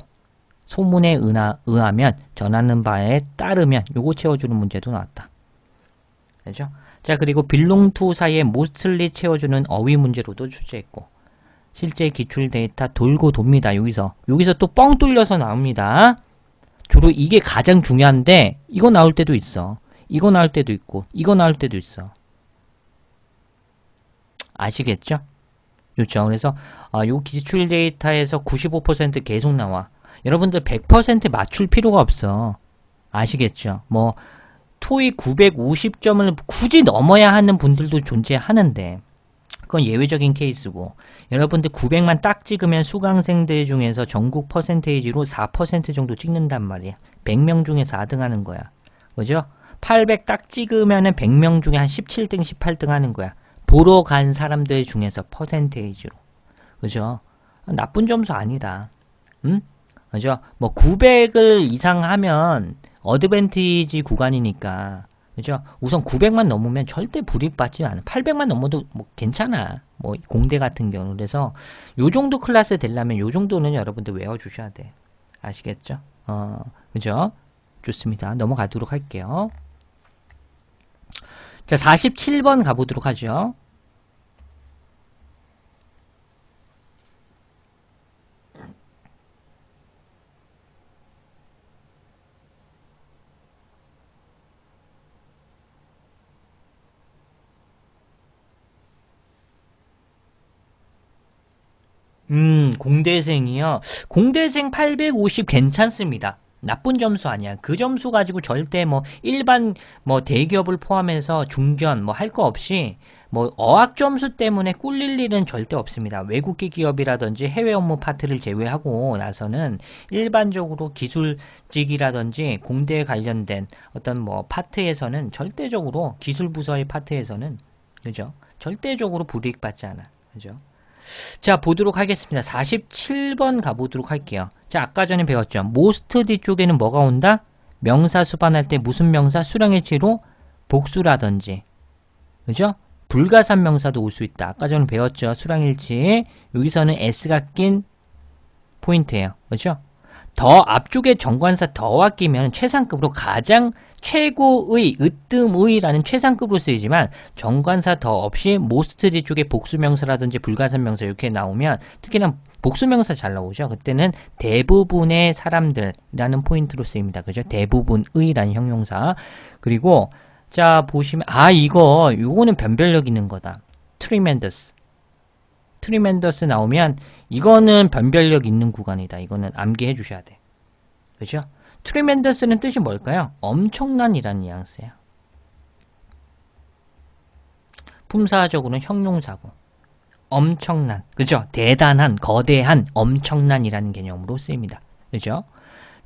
소문에 의하, 의하면 전하는 바에 따르면 요거 채워주는 문제도 나왔다. 그죠? 자 그리고 belong to 사이에 mostly 채워주는 어휘 문제로도 출제했고 실제 기출 데이터 돌고 돕니다. 여기서 여기서 또 뻥 뚫려서 나옵니다. 주로 이게 가장 중요한데 이거 나올 때도 있어. 이거 나올 때도 있고 이거 나올 때도 있어. 아시겠죠? 그렇죠. 그래서 아, 요 기출 데이터에서 95% 계속 나와. 여러분들 100% 맞출 필요가 없어. 아시겠죠? 뭐 토익 950점을 굳이 넘어야 하는 분들도 존재하는데 그건 예외적인 케이스고 여러분들 900만 딱 찍으면 수강생들 중에서 전국 퍼센테이지로 4% 정도 찍는단 말이야. 100명 중에서 4등 하는 거야. 그죠? 800 딱찍으면 100명 중에 한 17등, 18등 하는 거야. 보러 간 사람들 중에서 퍼센테이지로. 그죠? 나쁜 점수 아니다. 응? 그죠? 뭐 900을 이상 하면 어드밴티지 구간이니까 그죠? 우선 900만 넘으면 절대 불이익받지 않아. 800만 넘어도 뭐 괜찮아. 뭐 공대 같은 경우. 그래서 요 정도 클래스 되려면 요 정도는 여러분들 외워주셔야 돼. 아시겠죠? 어, 그죠? 좋습니다. 넘어가도록 할게요. 자, 47번 가보도록 하죠. 음, 공대생이요. 공대생 850 괜찮습니다. 나쁜 점수 아니야. 그 점수 가지고 절대 뭐 일반 뭐 대기업을 포함해서 중견 뭐 할 거 없이 뭐 어학 점수 때문에 꿀릴 일은 절대 없습니다. 외국계 기업이라든지 해외 업무 파트를 제외하고 나서는 일반적으로 기술직이라든지 공대에 관련된 어떤 뭐 파트에서는 절대적으로 기술 부서의 파트에서는 그죠? 절대적으로 불이익 받지 않아. 그죠? 자 보도록 하겠습니다 47번 가보도록 할게요 자 아까 전에 배웠죠 모스트 뒤쪽에는 뭐가 온다 명사 수반할 때 무슨 명사 수량일치로 복수라든지 그죠 불가산 명사도 올 수 있다 아까 전에 배웠죠 수량일치 여기서는 s가 낀 포인트예요 그죠 더 앞쪽에 정관사 더와 끼면 최상급으로 가장 최고의, 으뜸의라는 최상급으로 쓰이지만 정관사 더 없이 모스트 뒤쪽에 복수명사라든지 불가산명사 이렇게 나오면 특히나 복수명사 잘 나오죠. 그때는 대부분의 사람들이라는 포인트로 쓰입니다. 그죠? 대부분의라는 형용사. 그리고 자 보시면 아 이거 요거는 변별력 있는 거다. 트리맨더스. 트리맨더스 나오면 이거는 변별력 있는 구간이다. 이거는 암기해 주셔야 돼. 그죠? 트리멘더스는 뜻이 뭘까요? 엄청난이라는 뉘앙스예요. 품사적으로는 형용사고 엄청난, 그죠? 대단한, 거대한, 엄청난이라는 개념으로 쓰입니다. 그죠?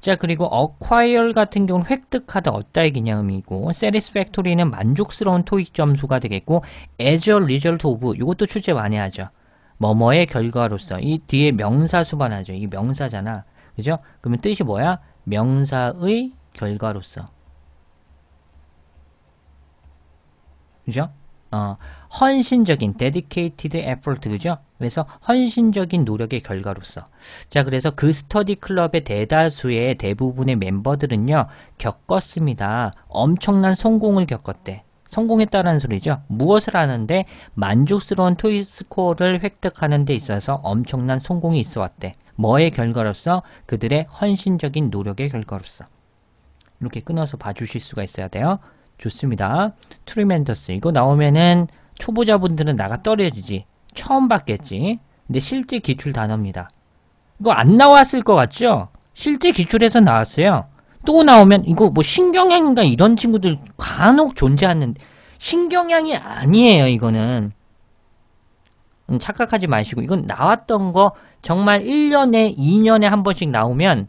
자, 그리고 acquire 같은 경우는 획득하다 얻다의 개념이고 satisfactory는 만족스러운 토익 점수가 되겠고 as a result of 이것도 출제 많이 하죠. 뭐뭐의 결과로서 이 뒤에 명사수반 하죠. 이 명사잖아. 그죠? 그러면 뜻이 뭐야? 명사의 결과로서. 그죠? 어, 헌신적인 dedicated effort 그죠? 그래서 헌신적인 노력의 결과로서 자 그래서 그 스터디 클럽의 대다수의 대부분의 멤버들은요 겪었습니다 엄청난 성공을 겪었대 성공했다는 소리죠. 무엇을 하는데 만족스러운 토이 스코어를 획득하는 데 있어서 엄청난 성공이 있어 왔대. 뭐의 결과로서 그들의 헌신적인 노력의 결과로서. 이렇게 끊어서 봐주실 수가 있어야 돼요. 좋습니다. 트리멘더스 이거 나오면은 초보자분들은 나가 떨어지지. 처음 봤겠지. 근데 실제 기출 단어입니다. 이거 안 나왔을 것 같죠? 실제 기출에서 나왔어요. 또 나오면 이거 뭐 신경향인가 이런 친구들 간혹 존재하는데 신경향이 아니에요 이거는 음, 착각하지 마시고 이건 나왔던 거 정말 1년에 2년에 한 번씩 나오면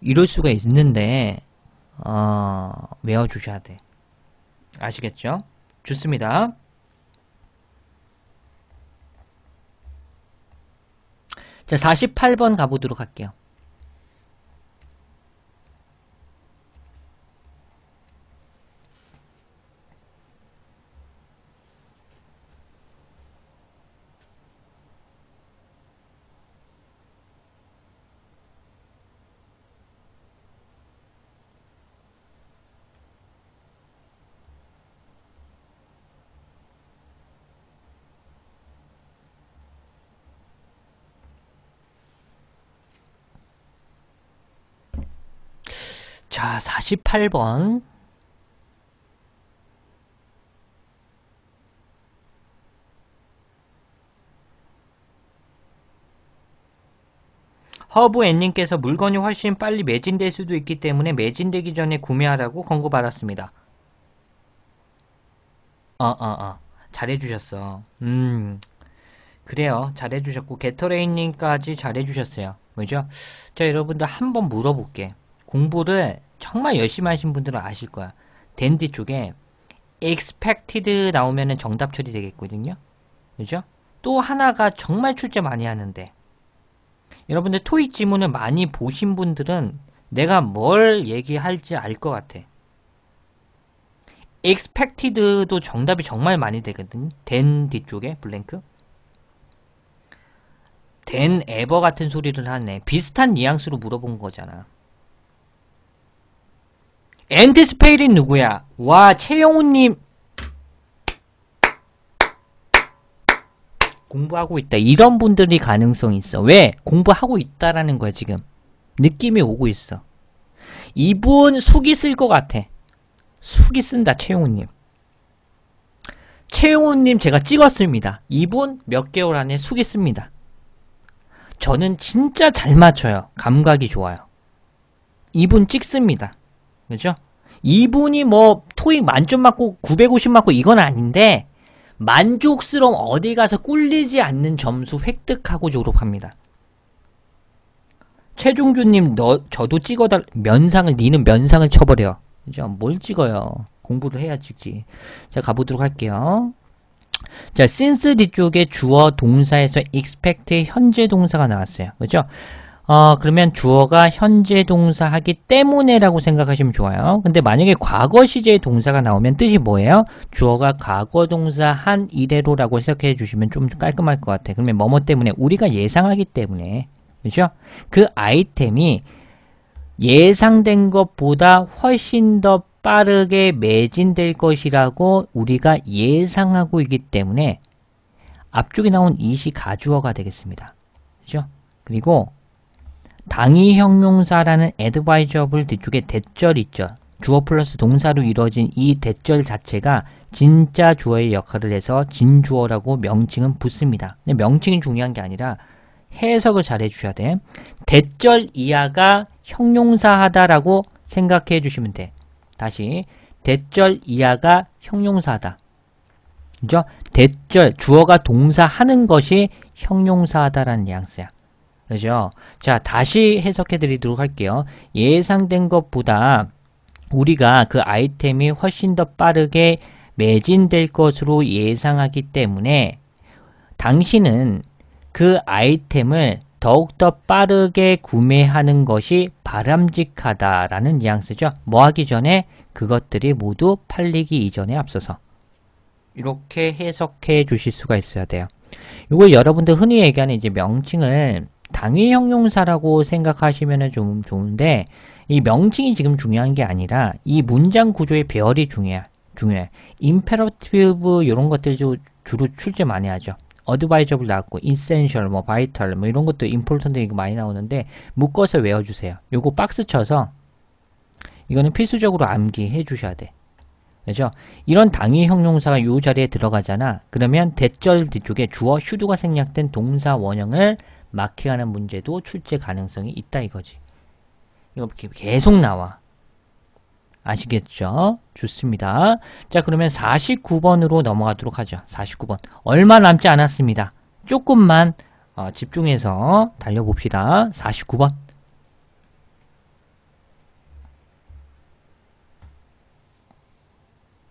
이럴 수가 있는데 어, 외워주셔야 돼 아시겠죠? 좋습니다 자 48번 가보도록 할게요 48번. 허브 앤님께서 물건이 훨씬 빨리 매진될 수도 있기 때문에 매진되기 전에 구매하라고 권고받았습니다. 어, 어, 어. 잘해주셨어. 음. 그래요. 잘해주셨고, 게터레인님까지 잘해주셨어요. 그죠? 자, 여러분들 한번 물어볼게. 공부를 정말 열심히 하신 분들은 아실 거야. 댄디 쪽에 expected 나오면은 정답 처리되겠거든요. 그죠? 또 하나가 정말 출제 많이 하는데 여러분들 토익 지문을 많이 보신 분들은 내가 뭘 얘기할지 알 것 같아. expected도 정답이 정말 많이 되거든. 된 뒤쪽에 블랭크. 된 에버 같은 소리를 하네. 비슷한 뉘앙스로 물어본 거잖아. 엔티스페일인 누구야? 와 최영우님 공부하고 있다 이런 분들이 가능성이 있어 왜? 공부하고 있다라는 거야 지금 느낌이 오고 있어 이분 숙이 쓸 것 같아 숙이 쓴다 최영우님 최영우님 제가 찍었습니다 이분 몇 개월 안에 숙이 씁니다 저는 진짜 잘 맞춰요 감각이 좋아요 이분 찍습니다 그죠? 이분이 뭐 토익 만점 맞고 950 맞고 이건 아닌데 만족스러움 어디 가서 꿀리지 않는 점수 획득하고 졸업합니다. 최종규님 너 저도 찍어달 면상을 니는 면상을 쳐버려. 그죠? 뭘 찍어요? 공부를 해야 찍지. 자 가보도록 할게요. 자, since 뒤쪽에 주어 동사에서 expect 현재 동사가 나왔어요. 그죠? 어, 그러면 주어가 현재 동사하기 때문에 라고 생각하시면 좋아요. 근데 만약에 과거 시제 동사가 나오면 뜻이 뭐예요? 주어가 과거 동사 한 이래로 라고 생각해 주시면 좀 깔끔할 것 같아요. 그러면 뭐뭐 때문에 우리가 예상하기 때문에 그죠? 그 아이템이 예상된 것보다 훨씬 더 빠르게 매진될 것이라고 우리가 예상하고 있기 때문에 앞쪽에 나온 이시 가주어가 되겠습니다. 그죠? 그리고 당위 형용사라는 adviseable 뒤쪽에 대절 있죠. 주어 플러스 동사로 이루어진 이 대절 자체가 진짜 주어의 역할을 해서 진주어라고 명칭은 붙습니다. 근데 명칭이 중요한 게 아니라 해석을 잘 해주셔야 돼. 대절 이하가 형용사하다라고 생각해 주시면 돼. 다시 대절 이하가 형용사하다. 그죠? 대절, 주어가 동사하는 것이 형용사하다라는 양스야. 그죠? 자, 다시 해석해 드리도록 할게요. 예상된 것보다 우리가 그 아이템이 훨씬 더 빠르게 매진될 것으로 예상하기 때문에 당신은 그 아이템을 더욱더 빠르게 구매하는 것이 바람직하다라는 뉘앙스죠. 뭐 하기 전에 그것들이 모두 팔리기 이전에 앞서서 이렇게 해석해 주실 수가 있어야 돼요. 이걸 여러분들 흔히 얘기하는 이제 명칭을 당위 형용사라고 생각하시면 좀 좋은데 이 명칭이 지금 중요한 게 아니라 이 문장 구조의 배열이 중요해. 중요해. 임페러티브 이런 것들 주로 출제 많이 하죠. 어드바이저블 나왔고 인센셜, 뭐 바이탈 뭐 이런 것도 임폴턴트 이거 많이 나오는데 묶어서 외워주세요. 요거 박스 쳐서 이거는 필수적으로 암기해 주셔야 돼. 그죠? 이런 당위 형용사가 요 자리에 들어가잖아. 그러면 대절 뒤쪽에 주어 슈드가 생략된 동사 원형을 마킹하는 문제도 출제 가능성이 있다 이거지. 이거 계속 나와. 아시겠죠? 좋습니다. 자 그러면 49번으로 넘어가도록 하죠. 49번. 얼마 남지 않았습니다. 조금만 어, 집중해서 달려봅시다. 49번.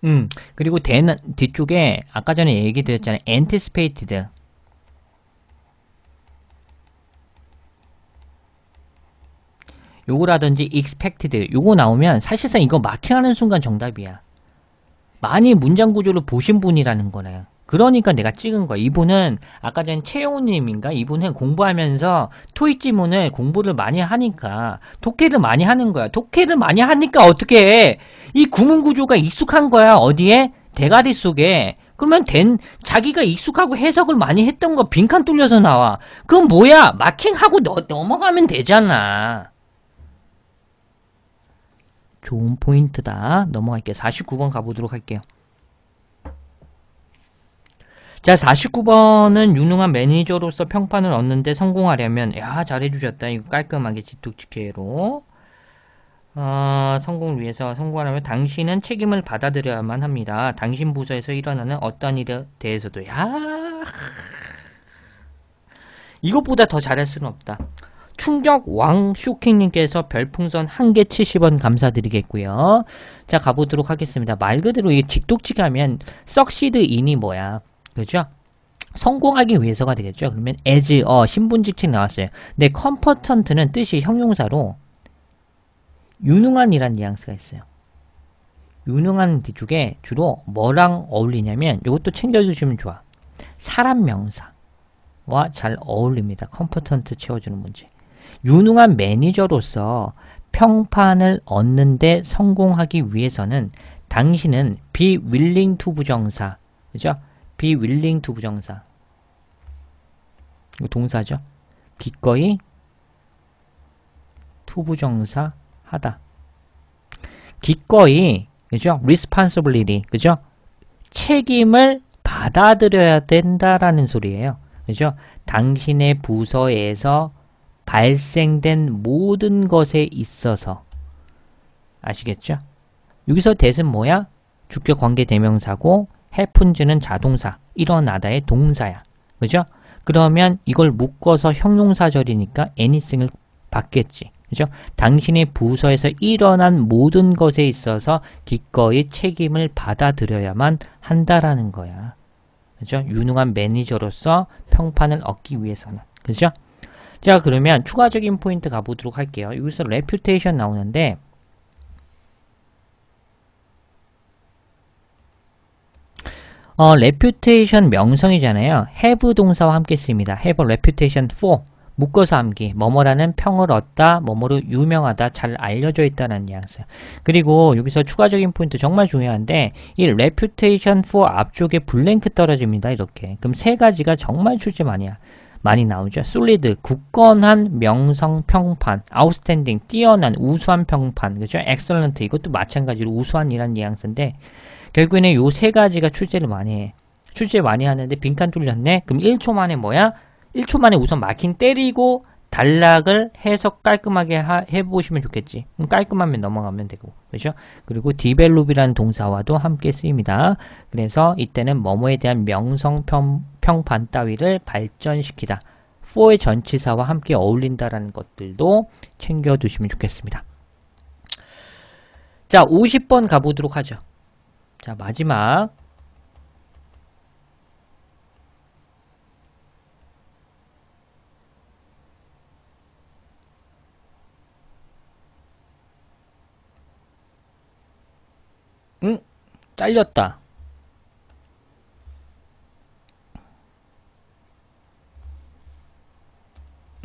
음, 그리고 대, 뒤쪽에 아까 전에 얘기 드렸잖아요. a n t i c i p a t e d 요거라든지 expected 요거 나오면 사실상 이거 마킹하는 순간 정답이야. 많이 문장 구조를 보신 분이라는 거네요. 그러니까 내가 찍은 거야. 이분은 아까 전에 최용우님인가 이분은 공부하면서 토익 지문을 공부를 많이 하니까 독해를 많이 하는 거야. 독해를 많이 하니까 어떻게 해? 이 구문 구조가 익숙한 거야. 어디에? 대가리 속에. 그러면 된 자기가 익숙하고 해석을 많이 했던 거 빈칸 뚫려서 나와. 그건 뭐야? 마킹하고 넘어가면 되잖아. 좋은 포인트다. 넘어갈게요. 49번 가보도록 할게요. 자 49번은 유능한 매니저로서 평판을 얻는데 성공하려면 야 잘해주셨다 이거 깔끔하게 지툭지케로 어, 성공을 위해서 성공하려면 당신은 책임을 받아들여야만 합니다. 당신 부서에서 일어나는 어떤 일에 대해서도 야 이것보다 더 잘할 수는 없다. 충격 왕쇼킹님께서 별풍선 한 개 70원 감사드리겠고요. 자 가보도록 하겠습니다. 말 그대로 이 직독직하면 석시드인이 뭐야? 그죠? 성공하기 위해서가 되겠죠. 그러면 as, 어, 신분직책 나왔어요. 근데 컴퍼턴트는 뜻이 형용사로 유능한이란 뉘앙스가 있어요. 유능한 뒤쪽에 주로 뭐랑 어울리냐면 이것도 챙겨주시면 좋아. 사람 명사와 잘 어울립니다. 컴퍼턴트 채워주는 문제. 유능한 매니저로서 평판을 얻는데 성공하기 위해서는 당신은 be willing to 부정사 그죠? be willing to 부정사 이거 동사죠? 기꺼이 to 부정사 하다 기꺼이 그죠? responsibility 그죠? 책임을 받아들여야 된다라는 소리예요. 그죠? 당신의 부서에서 발생된 모든 것에 있어서 아시겠죠? 여기서 대은 뭐야? 주격 관계 대명사고 해픈즈는 자동사, 일어나다의 동사야. 그죠? 그러면 이걸 묶어서 형용사절이니까 anything을 받겠지. 그죠? 당신의 부서에서 일어난 모든 것에 있어서 기꺼이 책임을 받아들여야만 한다라는 거야. 그죠? 유능한 매니저로서 평판을 얻기 위해서는. 그죠? 자 그러면 추가적인 포인트 가보도록 할게요. 여기서 레퓨테이션 나오는데 어, 레퓨테이션 명성이잖아요. have 동사와 함께 씁니다. have a reputation for 묶어서 암기, 뭐뭐라는 평을 얻다, 뭐뭐로 유명하다, 잘 알려져 있다는 뉘앙스. 그리고 여기서 추가적인 포인트 정말 중요한데 이 reputation for 앞쪽에 블랭크 떨어집니다. 이렇게. 그럼 세 가지가 정말 출제 많이야. 많이 나오죠. 솔리드, 굳건한 명성 평판, 아웃스탠딩, 뛰어난 우수한 평판, 그죠? 엑설런트 이것도 마찬가지로 우수한이란 뉘앙스인데 결국에는 요 세 가지가 출제를 많이 해. 출제 많이 하는데 빈칸 뚫렸네? 그럼 1초 만에 뭐야? 1초 만에 우선 마킹 때리고 단락을 해서 깔끔하게 하, 해보시면 좋겠지. 깔끔하면 넘어가면 되고. 그죠 그리고 develop이라는 동사와도 함께 쓰입니다. 그래서 이때는 뭐뭐에 대한 명성 평, 평판 따위를 발전시키다. for의 전치사와 함께 어울린다라는 것들도 챙겨두시면 좋겠습니다. 자, 50번 가보도록 하죠. 자, 마지막 잘렸다.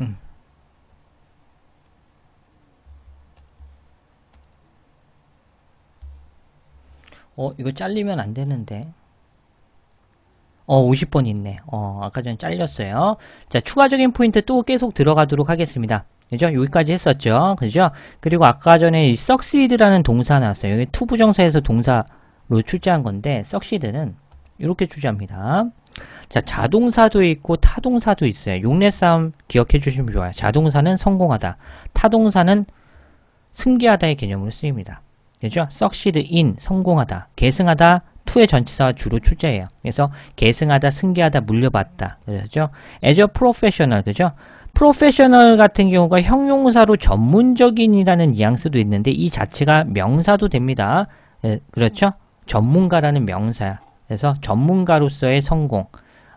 음. 어, 이거 잘리면 안 되는데. 어, 50번 있네. 어, 아까 전에 잘렸어요. 자, 추가적인 포인트 또 계속 들어가도록 하겠습니다. 그죠? 여기까지 했었죠. 그죠? 그리고 아까 전에 이 succeed라는 동사 나왔어요. 여기 투부정사에서 동사 로 출제한 건데 석시드는 이렇게 출제합니다. 자, 자동사도 있고 타동사도 있어요. 용례 싸움 기억해 주시면 좋아요. 자동사는 성공하다. 타동사는 승계하다의 개념으로 쓰입니다. 되죠? 석시드 인 성공하다. 계승하다 투의 전치사와 주로 출제해요. 그래서 계승하다, 승계하다, 물려받다. 그렇죠? as a professional. 그죠? 프로페셔널 같은 경우가 형용사로 전문적인이라는 뉘앙스도 있는데 이 자체가 명사도 됩니다. 예, 그렇죠? 전문가라는 명사에서 전문가로서의 성공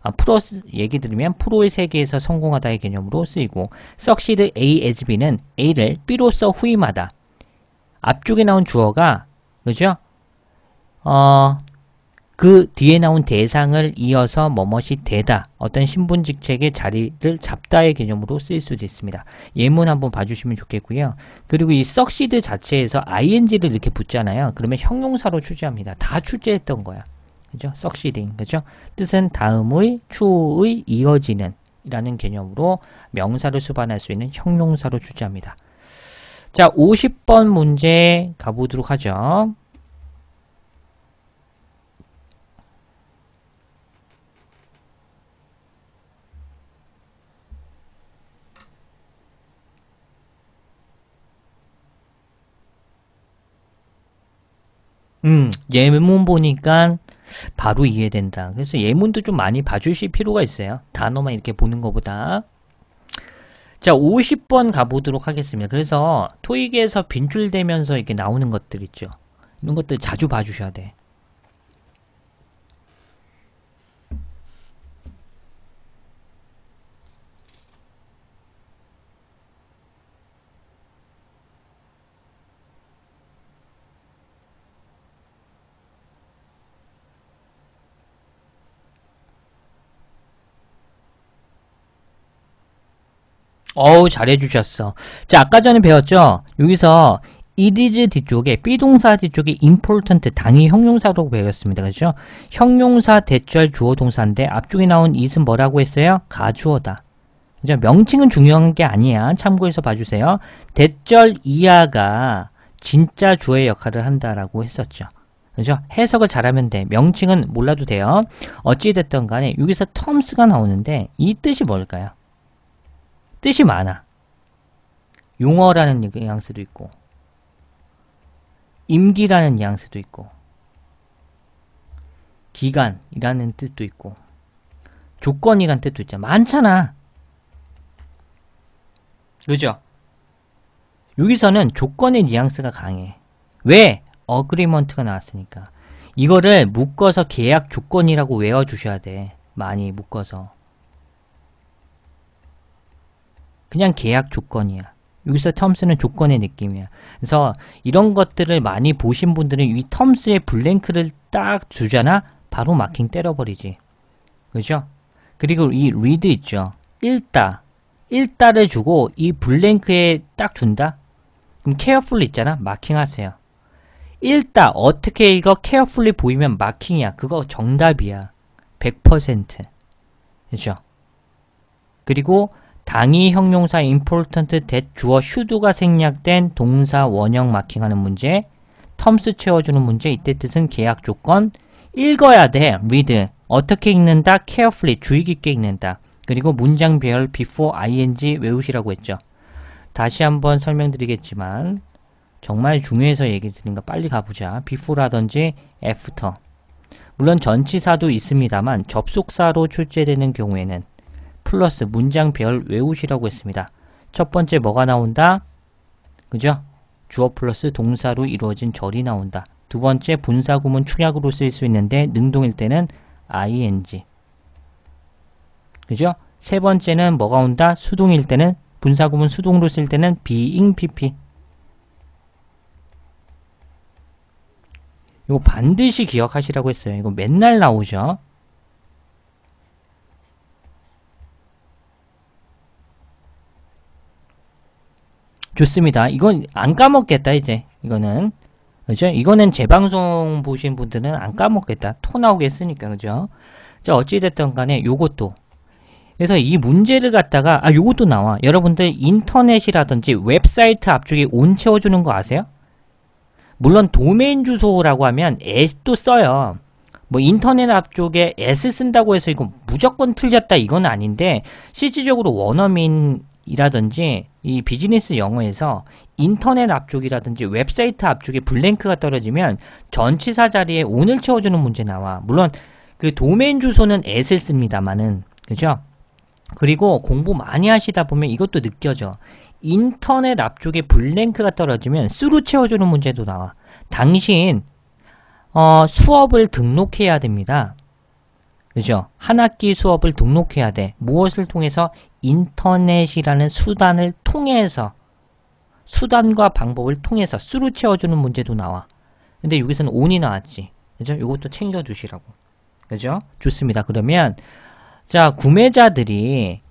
아, 프로 얘기 들으면 프로의 세계에서 성공하다의 개념으로 쓰이고 succeed A as B는 A를 B로서 후임하다 앞쪽에 나온 주어가 그죠? 어, 그 뒤에 나온 대상을 이어서 뭐뭇이 되다 어떤 신분 직책의 자리를 잡다의 개념으로 쓸 수도 있습니다. 예문 한번 봐주시면 좋겠고요. 그리고 이 석시드 자체에서 ing를 이렇게 붙잖아요. 그러면 형용사로 출제합니다. 다 출제했던 거야. 그죠? 석시딩 그죠? 뜻은 다음의 추의 이어지는 이라는 개념으로 명사를 수반할 수 있는 형용사로 출제합니다. 자, 50번 문제 가보도록 하죠. 음, 예문 보니까 바로 이해된다. 그래서 예문도 좀 많이 봐주실 필요가 있어요. 단어만 이렇게 보는 것보다. 자, 50번 가보도록 하겠습니다. 그래서 토익에서 빈출되면서 이렇게 나오는 것들 있죠. 이런 것들 자주 봐주셔야 돼. 어우 잘해주셨어. 자 아까 전에 배웠죠? 여기서 it is 뒤쪽에 비동사 뒤쪽에 important 당이 형용사로 배웠습니다. 그렇죠? 형용사 대절 주어 동사인데 앞쪽에 나온 it은 뭐라고 했어요? 가주어다. 그죠? 명칭은 중요한 게 아니야. 참고해서 봐주세요. 대절 이하가 진짜 주어의 역할을 한다라고 했었죠. 그죠? 해석을 잘하면 돼. 명칭은 몰라도 돼요. 어찌됐던 간에 여기서 텀스가 나오는데 이 뜻이 뭘까요? 뜻이 많아. 용어라는 뉘앙스도 있고, 임기라는 뉘앙스도 있고, 기간이라는 뜻도 있고, 조건이란 뜻도 있잖아. 많잖아. 그죠? 여기서는 조건의 뉘앙스가 강해. 왜? 어그리먼트가 나왔으니까. 이거를 묶어서 계약 조건이라고 외워주셔야 돼. 많이 묶어서. 그냥 계약 조건이야. 여기서 텀스는 조건의 느낌이야. 그래서 이런 것들을 많이 보신 분들은 이 텀스에 블랭크를 딱 주잖아? 바로 마킹 때려버리지. 그죠? 그리고 이 리드 있죠? 읽다. 읽다를 주고 이 블랭크에 딱 준다? 그럼 케어풀 있잖아? 마킹하세요. 읽다. 어떻게 이거 케어풀이 보이면 마킹이야. 그거 정답이야. 100%. 그죠? 그리고 당이 형용사 important that 주어 should가 생략된 동사 원형 마킹하는 문제 텀스 채워주는 문제 이때 뜻은 계약 조건 읽어야 돼 read 어떻게 읽는다 carefully 주의 깊게 읽는다 그리고 문장 배열 before ing 외우시라고 했죠 다시 한번 설명드리겠지만 정말 중요해서 얘기 드린가 빨리 가보자 before라든지 after 물론 전치사도 있습니다만 접속사로 출제되는 경우에는 플러스 문장별 외우시라고 했습니다. 첫 번째 뭐가 나온다? 그죠? 주어 플러스 동사로 이루어진 절이 나온다. 두 번째 분사구문 축약으로 쓰일 수 있는데 능동일 때는 ing. 그죠? 세 번째는 뭐가 온다? 수동일 때는 분사구문 수동으로 쓸 때는 being pp. 이거 반드시 기억하시라고 했어요. 이거 맨날 나오죠. 좋습니다. 이건 안 까먹겠다 이제 이거는 그죠? 이거는 재방송 보신 분들은 안 까먹겠다. 토나오겠으니까 그죠? 자 어찌됐든 간에 요것도 그래서 이 문제를 갖다가 아 요것도 나와 여러분들 인터넷이라든지 웹사이트 앞쪽에 온 채워주는 거 아세요? 물론 도메인 주소라고 하면 s도 써요 뭐 인터넷 앞쪽에 s 쓴다고 해서 이거 무조건 틀렸다 이건 아닌데 실질적으로 원어민 이라든지 이 비즈니스 영어에서 인터넷 앞쪽이라든지 웹사이트 앞쪽에 블랭크가 떨어지면 전치사 자리에 운을 채워주는 문제 나와. 물론 그 도메인 주소는 앳을 씁니다만은 그죠? 그리고 공부 많이 하시다 보면 이것도 느껴져. 인터넷 앞쪽에 블랭크가 떨어지면 쓰로 채워주는 문제도 나와. 당신 어, 수업을 등록해야 됩니다. 그죠? 한 학기 수업을 등록해야 돼. 무엇을 통해서 인터넷이라는 수단을 통해서 수단과 방법을 통해서 수로 채워주는 문제도 나와. 근데 여기서는 온이 나왔지. 그죠? 이것도 챙겨주시라고. 그죠? 좋습니다. 그러면 자 구매자들이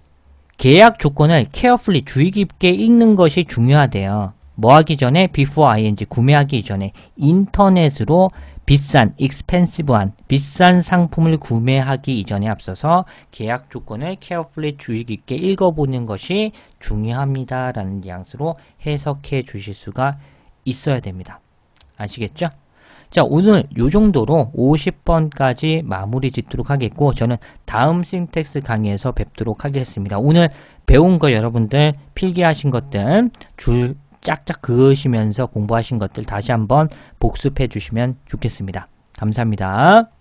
계약 조건을 carefully 주의 깊게 읽는 것이 중요하대요. 뭐 하기 전에 before ing 구매하기 전에 인터넷으로 비싼, expensive한, 비싼 상품을 구매하기 이전에 앞서서 계약 조건을 carefully 주의 깊게 읽어보는 것이 중요합니다. 라는 뉘앙스로 해석해 주실 수가 있어야 됩니다. 아시겠죠? 자 오늘 요 정도로 50번까지 마무리 짓도록 하겠고 저는 다음 싱텍스 강의에서 뵙도록 하겠습니다. 오늘 배운 거 여러분들 필기하신 것들 줄 짝짝 그으시면서 공부하신 것들 다시 한번 복습해 주시면 좋겠습니다. 감사합니다.